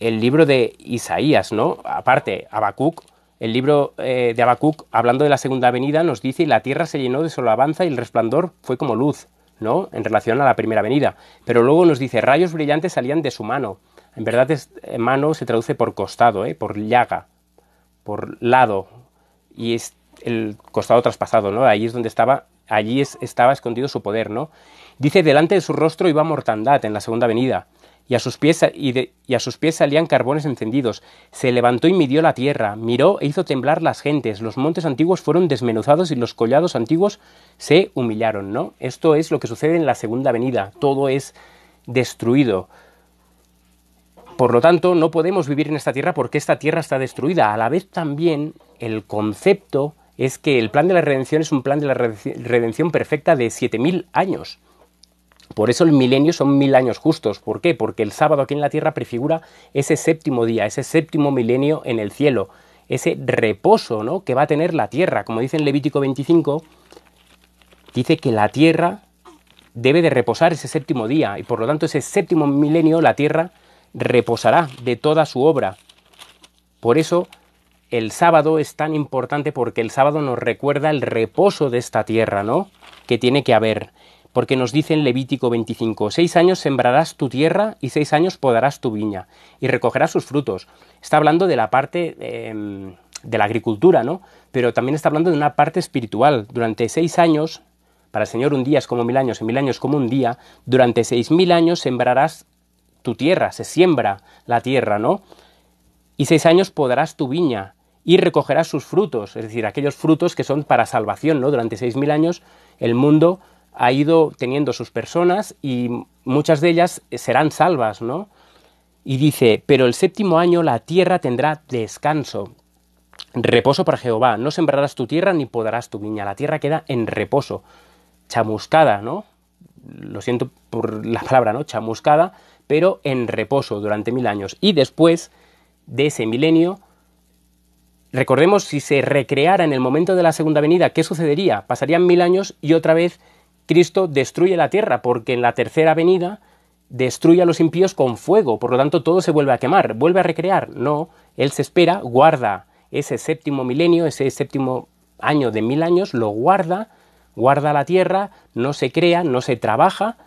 El libro de Isaías, ¿no? Aparte, Habacuc, el libro eh, de Habacuc, hablando de la segunda venida, nos dice: la tierra se llenó de solabanza y el resplandor fue como luz, ¿no? En relación a la primera venida. Pero luego nos dice: rayos brillantes salían de su mano. En verdad, es, eh, mano se traduce por costado, ¿eh? por llaga, por lado y es el costado traspasado, ¿no? Allí es donde estaba, allí estaba escondido su poder, ¿no? Dice, delante de su rostro iba mortandad en la segunda avenida, y a, sus pies, y, y a sus pies salían carbones encendidos. Se levantó y midió la tierra, miró e hizo temblar las gentes, los montes antiguos fueron desmenuzados y los collados antiguos se humillaron, ¿no? Esto es lo que sucede en la segunda venida, todo es destruido. Por lo tanto, no podemos vivir en esta tierra porque esta tierra está destruida. A la vez también el concepto es que el plan de la redención es un plan de la redención perfecta de 7.000 años. Por eso el milenio son mil años justos. ¿Por qué? Porque el sábado aquí en la tierra prefigura ese séptimo día, ese séptimo milenio en el cielo, ese reposo ¿no? que va a tener la tierra. Como dice en Levítico 25, dice que la tierra debe de reposar ese séptimo día y por lo tanto ese séptimo milenio la tierra reposará de toda su obra. Por eso el sábado es tan importante porque el sábado nos recuerda el reposo de esta tierra, ¿no? Que tiene que haber. Porque nos dice en Levítico 25, seis años sembrarás tu tierra y seis años podarás tu viña y recogerás sus frutos. Está hablando de la parte em, de la agricultura, ¿no? Pero también está hablando de una parte espiritual. Durante seis años, para el Señor un día es como mil años, y mil años como un día, durante seis mil años sembrarás tu tierra, se siembra la tierra, ¿no? Y seis años podrás tu viña y recogerás sus frutos, es decir, aquellos frutos que son para salvación, ¿no? Durante seis mil años el mundo ha ido teniendo sus personas y muchas de ellas serán salvas, ¿no? Y dice, pero el séptimo año la tierra tendrá descanso, reposo para Jehová, no sembrarás tu tierra ni podarás tu viña, la tierra queda en reposo, chamuscada, ¿no? Lo siento por la palabra, ¿no? Chamuscada, pero en reposo durante mil años. Y después de ese milenio, recordemos si se recreara en el momento de la segunda venida, ¿qué sucedería? Pasarían mil años y otra vez Cristo destruye la tierra, porque en la tercera venida destruye a los impíos con fuego, por lo tanto todo se vuelve a quemar, vuelve a recrear. No, Él se espera, guarda ese séptimo milenio, ese séptimo año de mil años, lo guarda, guarda la tierra, no se crea, no se trabaja,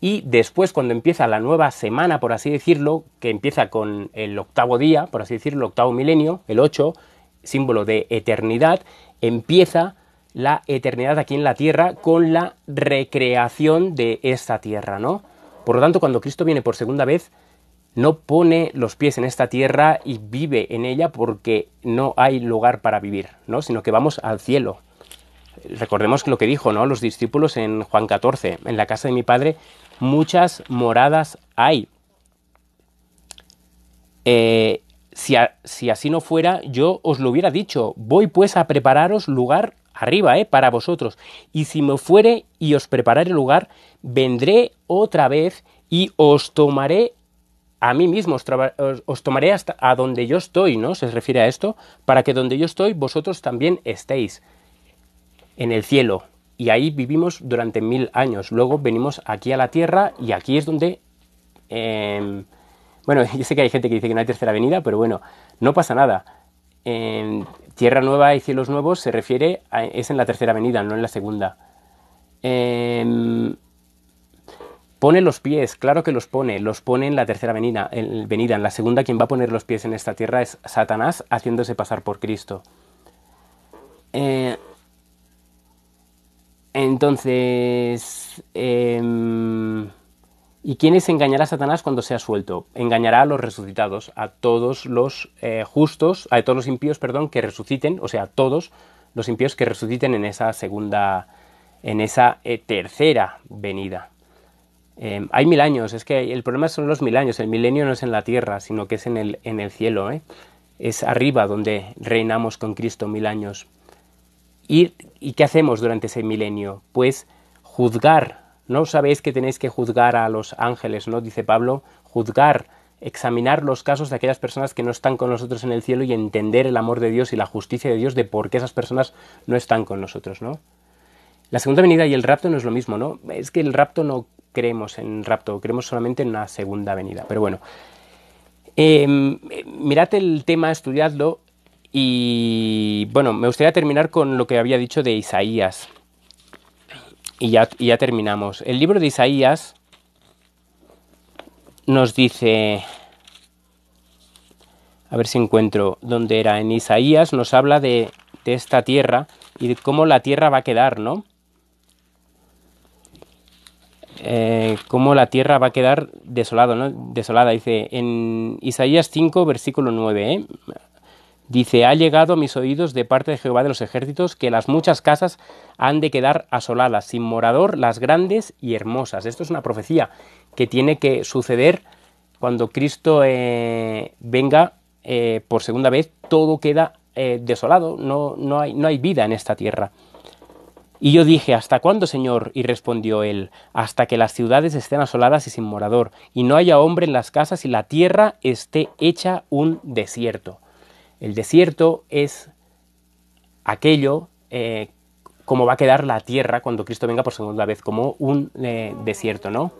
y después cuando empieza la nueva semana, por así decirlo, que empieza con el octavo día, por así decirlo, el octavo milenio, el 8, símbolo de eternidad, empieza la eternidad aquí en la tierra con la recreación de esta tierra, ¿no? Por lo tanto, cuando Cristo viene por segunda vez, no pone los pies en esta tierra y vive en ella porque no hay lugar para vivir, ¿no? Sino que vamos al cielo. Recordemos lo que dijo, ¿no? Los discípulos en Juan 14, en la casa de mi padre muchas moradas hay. Eh, si, así no fuera, yo os lo hubiera dicho. Voy pues a prepararos lugar arriba, eh, para vosotros. Y si me fuere y os prepararé lugar, vendré otra vez y os tomaré a mí mismo, os, tomaré hasta a donde yo estoy, ¿no? Se refiere a esto, para que donde yo estoy vosotros también estéis en el cielo y ahí vivimos durante mil años. Luego venimos aquí a la Tierra y aquí es donde... Em, bueno, yo sé que hay gente que dice que no hay tercera Avenida, pero bueno, no pasa nada. Em, tierra nueva y cielos nuevos se refiere a, es en la tercera venida, no en la segunda. Em, pone los pies, claro que los pone, los pone en la tercera Avenida. en, venida. En la segunda quien va a poner los pies en esta tierra es Satanás haciéndose pasar por Cristo. Eh, entonces, em, ¿y ¿y quiénes engañará a Satanás cuando sea suelto? Engañará a los resucitados, a todos los eh, justos, a todos los impíos, perdón, que resuciten, o sea, a todos los impíos que resuciten en esa segunda, en esa eh, tercera venida. Em, hay mil años, es que el problema son los mil años, el milenio no es en la tierra, sino que es en el, en el cielo, ¿eh? es arriba donde reinamos con Cristo mil años. ¿Y, qué hacemos durante ese milenio? Pues juzgar. No sabéis que tenéis que juzgar a los ángeles, ¿no? Dice Pablo, juzgar, examinar los casos de aquellas personas que no están con nosotros en el cielo y entender el amor de Dios y la justicia de Dios de por qué esas personas no están con nosotros, ¿no? La segunda venida y el rapto no es lo mismo, ¿no? Es que el rapto no creemos en rapto, creemos solamente en una segunda venida. Pero bueno, em, eh, mirad el tema, estudiadlo y bueno, me gustaría terminar con lo que había dicho de Isaías. Y ya, ya terminamos. El libro de Isaías nos dice, a ver si encuentro dónde era, en Isaías nos habla de, esta tierra y de cómo la tierra va a quedar, ¿no? Eh, cómo la tierra va a quedar desolado, ¿no? desolada. Dice en Isaías 5, versículo 9. ¿eh? Dice, ha llegado a mis oídos de parte de Jehová de los ejércitos que las muchas casas han de quedar asoladas, sin morador, las grandes y hermosas. Esto es una profecía que tiene que suceder cuando Cristo eh, venga eh, por segunda vez, todo queda eh, desolado, no, no, hay, no hay vida en esta tierra. Y yo dije, ¿hasta cuándo, Señor? Y respondió él, hasta que las ciudades estén asoladas y sin morador, y no haya hombre en las casas y la tierra esté hecha un desierto. El desierto es aquello eh, como va a quedar la tierra cuando Cristo venga por segunda vez, como un eh, desierto, ¿no?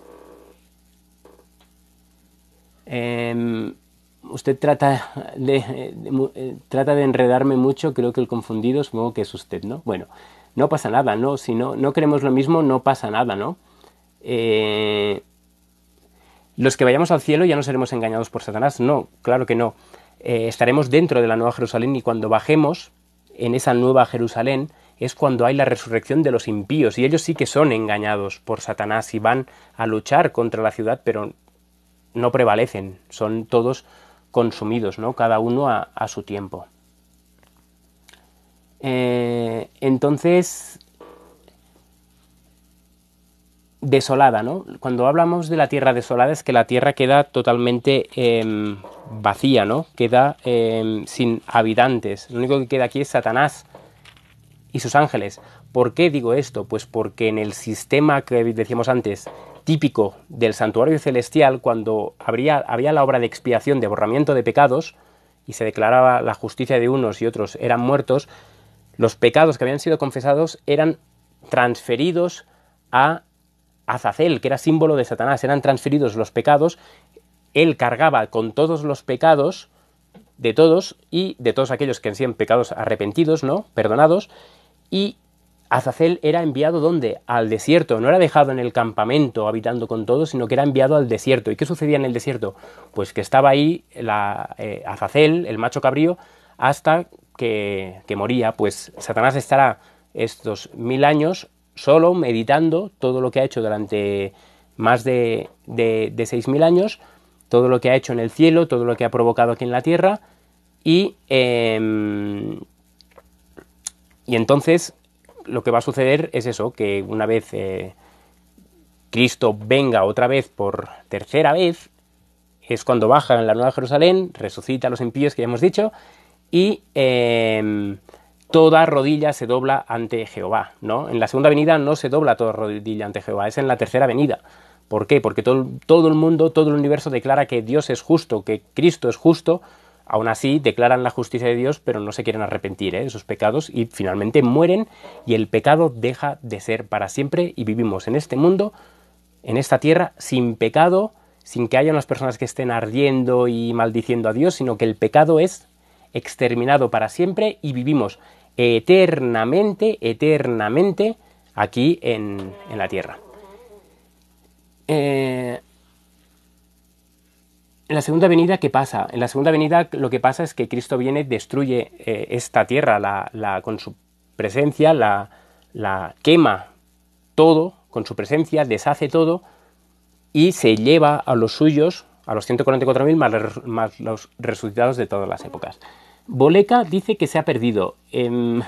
Em, usted eh, trata de, enredarme mucho, creo que el confundido supongo que es usted, ¿no? Bueno, no pasa nada, ¿no? Si no, no queremos lo mismo, no pasa nada, ¿no? los que vayamos al cielo ya no seremos engañados por Satanás, no, claro que no. Eh, estaremos dentro de la Nueva Jerusalén y cuando bajemos en esa Nueva Jerusalén es cuando hay la resurrección de los impíos y ellos sí que son engañados por Satanás y van a luchar contra la ciudad pero no prevalecen, son todos consumidos, ¿no? cada uno a, su tiempo. Eh, entonces, desolada, ¿no? Cuando hablamos de la tierra desolada es que la tierra queda totalmente em, vacía, ¿no? Queda em, sin habitantes. Lo único que queda aquí es Satanás y sus ángeles. ¿Por qué digo esto? Pues porque en el sistema que decíamos antes, típico del santuario celestial, cuando habría, había la obra de expiación, de borramiento de pecados, y se declaraba la justicia de unos y otros eran muertos, los pecados que habían sido confesados eran transferidos a Azazel, que era símbolo de Satanás, eran transferidos los pecados, él cargaba con todos los pecados de todos y de todos aquellos que hacían pecados arrepentidos, ¿no? Perdonados, y Azazel era enviado ¿dónde? Al desierto, no era dejado en el campamento habitando con todos, sino que era enviado al desierto. ¿Y qué sucedía en el desierto? Pues que estaba ahí la, eh, Azazel, el macho cabrío, hasta que, que moría. Pues Satanás estará estos mil años solo meditando todo lo que ha hecho durante más de, de, 6.000 años, todo lo que ha hecho en el cielo, todo lo que ha provocado aquí en la tierra, y, em, y entonces lo que va a suceder es eso, que una vez eh, Cristo venga otra vez por tercera vez, es cuando baja en la Nueva Jerusalén, resucita a los impíos que ya hemos dicho, y em, toda rodilla se dobla ante Jehová, ¿no? En la segunda venida no se dobla toda rodilla ante Jehová, es en la tercera venida. ¿Por qué? Porque todo, el mundo, todo el universo declara que Dios es justo, que Cristo es justo, aún así declaran la justicia de Dios, pero no se quieren arrepentir de ¿eh? sus pecados y finalmente mueren y el pecado deja de ser para siempre y vivimos en este mundo, en esta tierra, sin pecado, sin que haya unas personas que estén ardiendo y maldiciendo a Dios, sino que el pecado es exterminado para siempre y vivimos eternamente, eternamente aquí en, la tierra. Eh, en la segunda venida, ¿qué pasa? En la segunda venida lo que pasa es que Cristo viene, destruye eh, esta tierra con su presencia, la, quema todo, con su presencia, deshace todo y se lleva a los suyos, a los 144.000 más los resucitados de todas las épocas. Boleca dice que se ha perdido. Em,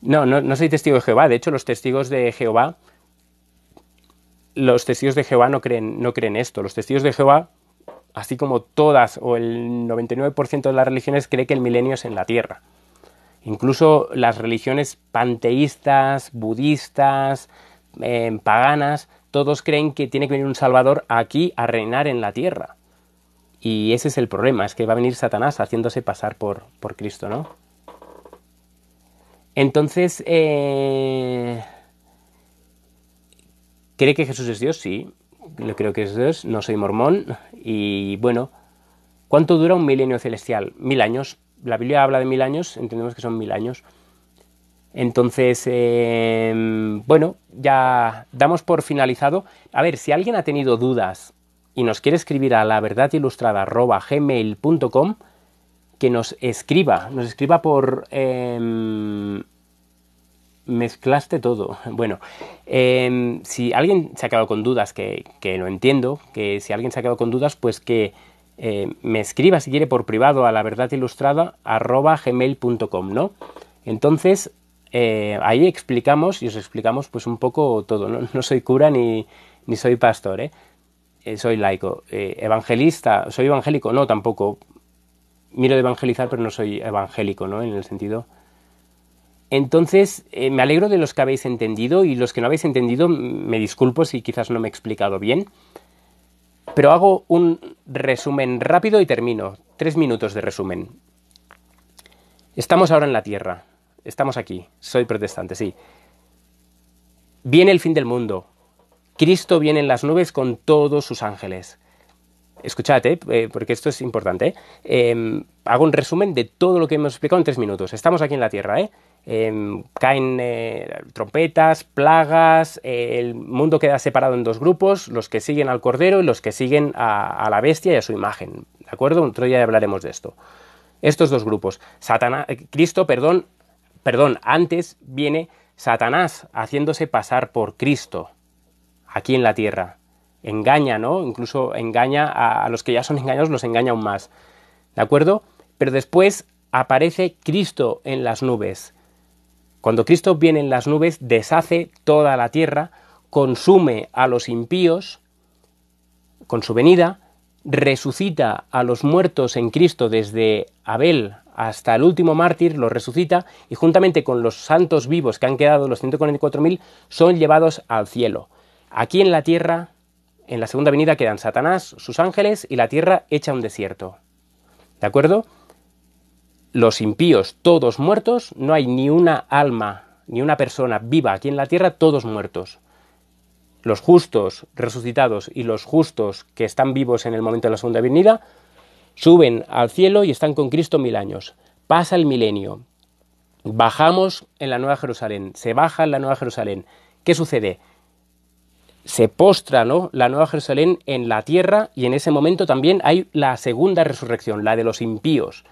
no, no, soy testigo de Jehová. De hecho, los testigos de Jehová, los testigos de Jehová no creen, no creen esto. Los testigos de Jehová, así como todas o el 99% de las religiones, cree que el milenio es en la tierra. Incluso las religiones panteístas, budistas, em, paganas, todos creen que tiene que venir un Salvador aquí a reinar en la tierra. Y ese es el problema, es que va a venir Satanás haciéndose pasar por, por Cristo, ¿no? Entonces, eh, ¿cree que Jesús es Dios? Sí, lo creo que es Dios, no soy mormón. Y bueno, ¿cuánto dura un milenio celestial? Mil años. La Biblia habla de mil años, entendemos que son mil años. Entonces, eh, bueno, ya damos por finalizado. A ver, si alguien ha tenido dudas y nos quiere escribir a la que nos escriba, nos escriba por... Em, mezclaste todo. Bueno, em, si alguien se ha quedado con dudas, que, no lo entiendo, que si alguien se ha quedado con dudas, pues que eh, me escriba si quiere por privado a la ¿no? Entonces, eh, ahí explicamos y os explicamos pues un poco todo, ¿no? soy cura ni, ni soy pastor, ¿eh? Eh, soy laico. Eh, ¿Evangelista? ¿Soy evangélico? No, tampoco. Miro de evangelizar, pero no soy evangélico, ¿no? En el sentido. Entonces, eh, me alegro de los que habéis entendido y los que no habéis entendido, me disculpo si quizás no me he explicado bien, pero hago un resumen rápido y termino. Tres minutos de resumen. Estamos ahora en la Tierra, estamos aquí, soy protestante, sí. Viene el fin del mundo, Cristo viene en las nubes con todos sus ángeles. Escuchad, eh, eh, porque esto es importante. Em, hago un resumen de todo lo que hemos explicado en tres minutos. Estamos aquí en la Tierra, eh. em, caen trompetas, plagas, el mundo queda separado en dos grupos, los que siguen al Cordero y los que siguen a, la bestia y a su imagen. ¿De acuerdo? Otro día hablaremos de esto. Estos dos grupos. Cristo, perdón, perdón, antes viene Satanás haciéndose pasar por Cristo aquí en la tierra. Engaña, ¿no? Incluso engaña a, los que ya son engañados, los engaña aún más. ¿De acuerdo? Pero después aparece Cristo en las nubes. Cuando Cristo viene en las nubes, deshace toda la tierra, consume a los impíos con su venida, resucita a los muertos en Cristo desde Abel hasta el último mártir, los resucita y juntamente con los santos vivos que han quedado, los 144.000, son llevados al cielo. Aquí en la tierra, en la segunda venida quedan Satanás, sus ángeles y la tierra hecha un desierto. ¿De acuerdo? Los impíos, todos muertos, no hay ni una alma, ni una persona viva aquí en la tierra, todos muertos. Los justos resucitados y los justos que están vivos en el momento de la segunda venida suben al cielo y están con Cristo mil años. Pasa el milenio. Bajamos en la Nueva Jerusalén. Se baja en la Nueva Jerusalén. ¿Qué sucede? se postra la Nueva Jerusalén en la tierra y en ese momento también hay la segunda resurrección, la de los impíos.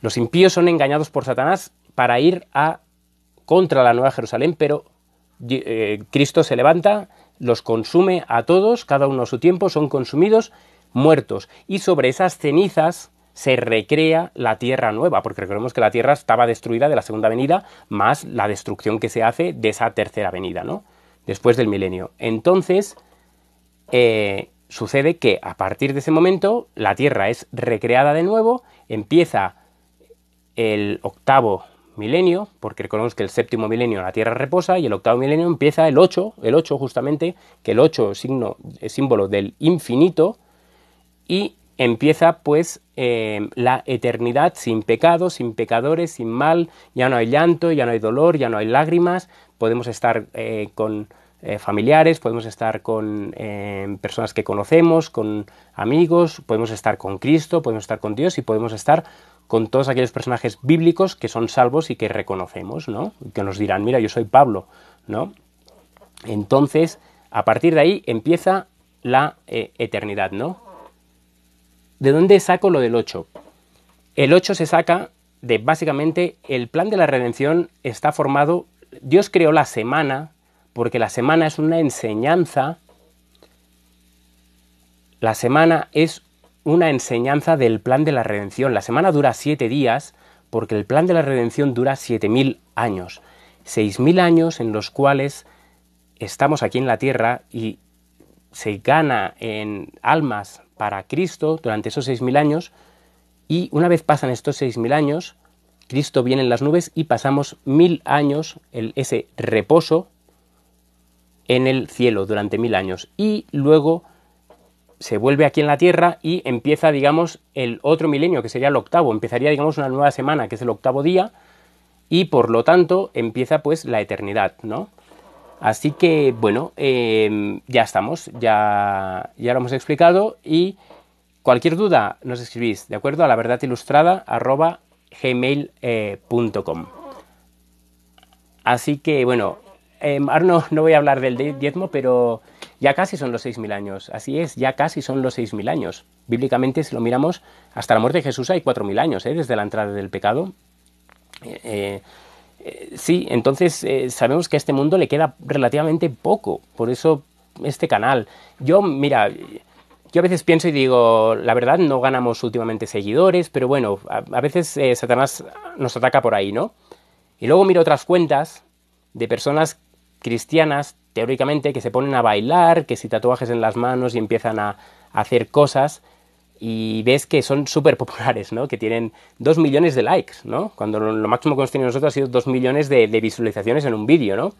Los impíos son engañados por Satanás para ir contra la Nueva Jerusalén, pero eh, Cristo se levanta, los consume a todos, cada uno a su tiempo, son consumidos, muertos. Y sobre esas cenizas se recrea la tierra nueva, porque recordemos que la tierra estaba destruida de la segunda venida, más la destrucción que se hace de esa tercera venida, ¿no? después del milenio. Entonces, eh, sucede que a partir de ese momento la Tierra es recreada de nuevo, empieza el octavo milenio, porque recordemos que el séptimo milenio la Tierra reposa y el octavo milenio empieza el 8, el 8 justamente, que el 8 es símbolo del infinito y empieza pues em, la eternidad sin pecado, sin pecadores, sin mal, ya no hay llanto, ya no hay dolor, ya no hay lágrimas, podemos estar eh, con eh, familiares, podemos estar con eh, personas que conocemos, con amigos, podemos estar con Cristo, podemos estar con Dios y podemos estar con todos aquellos personajes bíblicos que son salvos y que reconocemos, ¿no? Que nos dirán, mira, yo soy Pablo, ¿no? Entonces, a partir de ahí empieza la eh, eternidad, ¿no? ¿De dónde saco lo del 8? El 8 se saca de básicamente el plan de la redención está formado, Dios creó la semana, porque la semana es una enseñanza, la semana es una enseñanza del plan de la redención. La semana dura siete días, porque el plan de la redención dura siete mil años. Seis mil años en los cuales estamos aquí en la tierra y se gana en almas para Cristo durante esos seis mil años. Y una vez pasan estos seis mil años, Cristo viene en las nubes y pasamos mil años, en ese reposo, en el cielo durante mil años y luego se vuelve aquí en la Tierra y empieza, digamos, el otro milenio, que sería el octavo, empezaría, digamos, una nueva semana, que es el octavo día, y por lo tanto empieza pues la eternidad, ¿no? Así que, bueno, em, ya estamos, ya, ya lo hemos explicado y cualquier duda nos escribís, ¿de acuerdo? A la verdad ilustrada arroba gmail.com. Eh, Así que, bueno, eh, no, no, voy a hablar del diezmo, pero ya casi son los seis 6.000 años. Así es, ya casi son los seis 6.000 años. Bíblicamente, si lo miramos, hasta la muerte de Jesús hay 4.000 años, ¿eh? desde la entrada del pecado. Eh, eh, sí, entonces sabemos que a este mundo le queda relativamente poco. Por eso este canal. Yo, mira, yo a veces pienso y digo, la verdad, no ganamos últimamente seguidores, pero bueno, a, veces Satanás nos ataca por ahí, ¿no? Y luego miro otras cuentas de personas cristianas, teóricamente, que se ponen a bailar, que si tatuajes en las manos y empiezan a, hacer cosas y ves que son súper populares, ¿no? Que tienen dos millones de likes, ¿no? Cuando lo, máximo que hemos tenido nosotros ha sido dos millones de, visualizaciones en un vídeo, ¿no?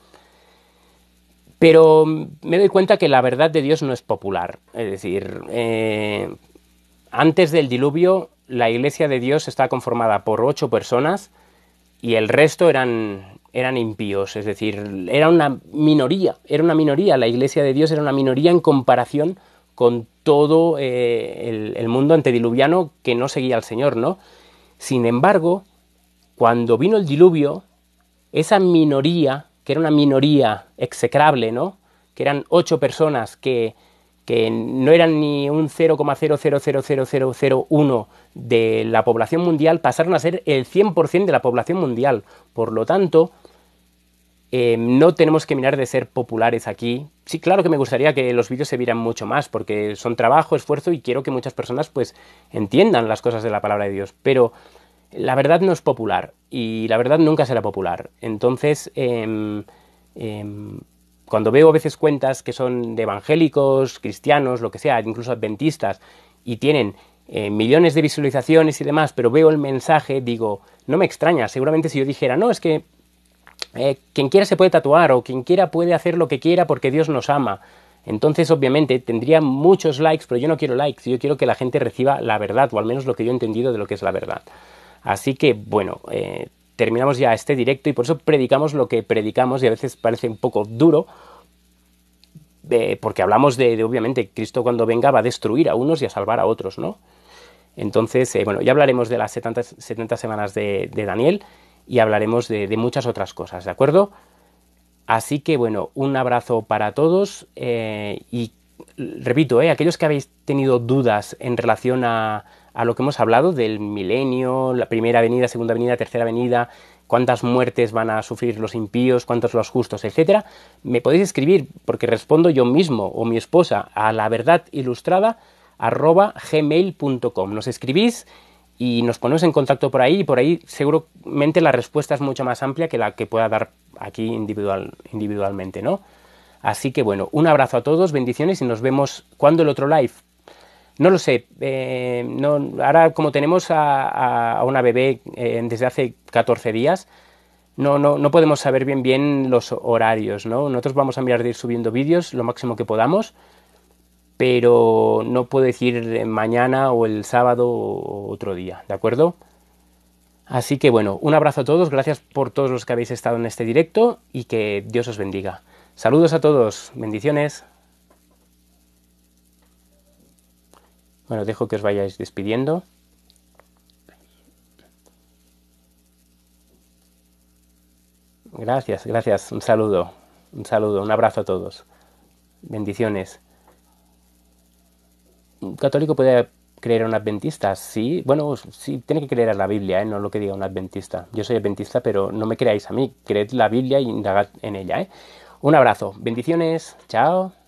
Pero me doy cuenta que la verdad de Dios no es popular. Es decir, eh, antes del diluvio, la iglesia de Dios estaba conformada por ocho personas y el resto eran eran impíos, es decir, era una minoría, era una minoría, la iglesia de Dios era una minoría en comparación con todo eh, el, mundo antediluviano que no seguía al Señor, ¿no? Sin embargo, cuando vino el diluvio, esa minoría, que era una minoría execrable, ¿no? Que eran ocho personas que, que no eran ni un 0,0000001 de la población mundial, pasaron a ser el 100% de la población mundial. Por lo tanto, Em, no tenemos que mirar de ser populares aquí. Sí, claro que me gustaría que los vídeos se vieran mucho más, porque son trabajo, esfuerzo y quiero que muchas personas pues entiendan las cosas de la palabra de Dios. Pero la verdad no es popular y la verdad nunca será popular. Entonces, em, em, cuando veo a veces cuentas que son de evangélicos, cristianos, lo que sea, incluso adventistas, y tienen eh, millones de visualizaciones y demás, pero veo el mensaje, digo, no me extraña, seguramente si yo dijera, no, es que eh, quien quiera se puede tatuar o quien quiera puede hacer lo que quiera porque Dios nos ama. Entonces, obviamente, tendría muchos likes, pero yo no quiero likes, yo quiero que la gente reciba la verdad, o al menos lo que yo he entendido de lo que es la verdad. Así que, bueno, eh, terminamos ya este directo y por eso predicamos lo que predicamos y a veces parece un poco duro, eh, porque hablamos de, obviamente, Cristo cuando venga va a destruir a unos y a salvar a otros, ¿no? Entonces, bueno, ya hablaremos de las 70, semanas de, de Daniel y hablaremos de, muchas otras cosas, ¿de acuerdo? Así que bueno, un abrazo para todos eh, y repito, eh, aquellos que habéis tenido dudas en relación a, lo que hemos hablado del milenio, la primera avenida, segunda avenida, tercera avenida, cuántas muertes van a sufrir los impíos, cuántos los justos, etcétera, me podéis escribir porque respondo yo mismo o mi esposa a la verdad ilustrada gmail.com. Nos escribís y nos ponemos en contacto por ahí y por ahí seguramente la respuesta es mucho más amplia que la que pueda dar aquí individualmente, ¿no? Así que bueno, un abrazo a todos, bendiciones y nos vemos cuando el otro live. No lo sé, eh, no, ahora como tenemos a, una bebé eh, desde hace 14 días, no, no, no podemos saber bien bien los horarios, ¿no? Nosotros vamos a mirar de ir subiendo vídeos lo máximo que podamos pero no puedo decir mañana o el sábado o otro día, ¿de acuerdo? Así que bueno, un abrazo a todos, gracias por todos los que habéis estado en este directo y que Dios os bendiga. Saludos a todos, bendiciones. Bueno, dejo que os vayáis despidiendo. Gracias, gracias, un saludo, un saludo, un abrazo a todos. Bendiciones un católico puede creer a un adventista, sí, bueno, sí, tiene que creer a la Biblia, ¿eh? no lo que diga un adventista. Yo soy adventista, pero no me creáis a mí, creed la Biblia y indagad en ella. ¿eh? Un abrazo, bendiciones, chao.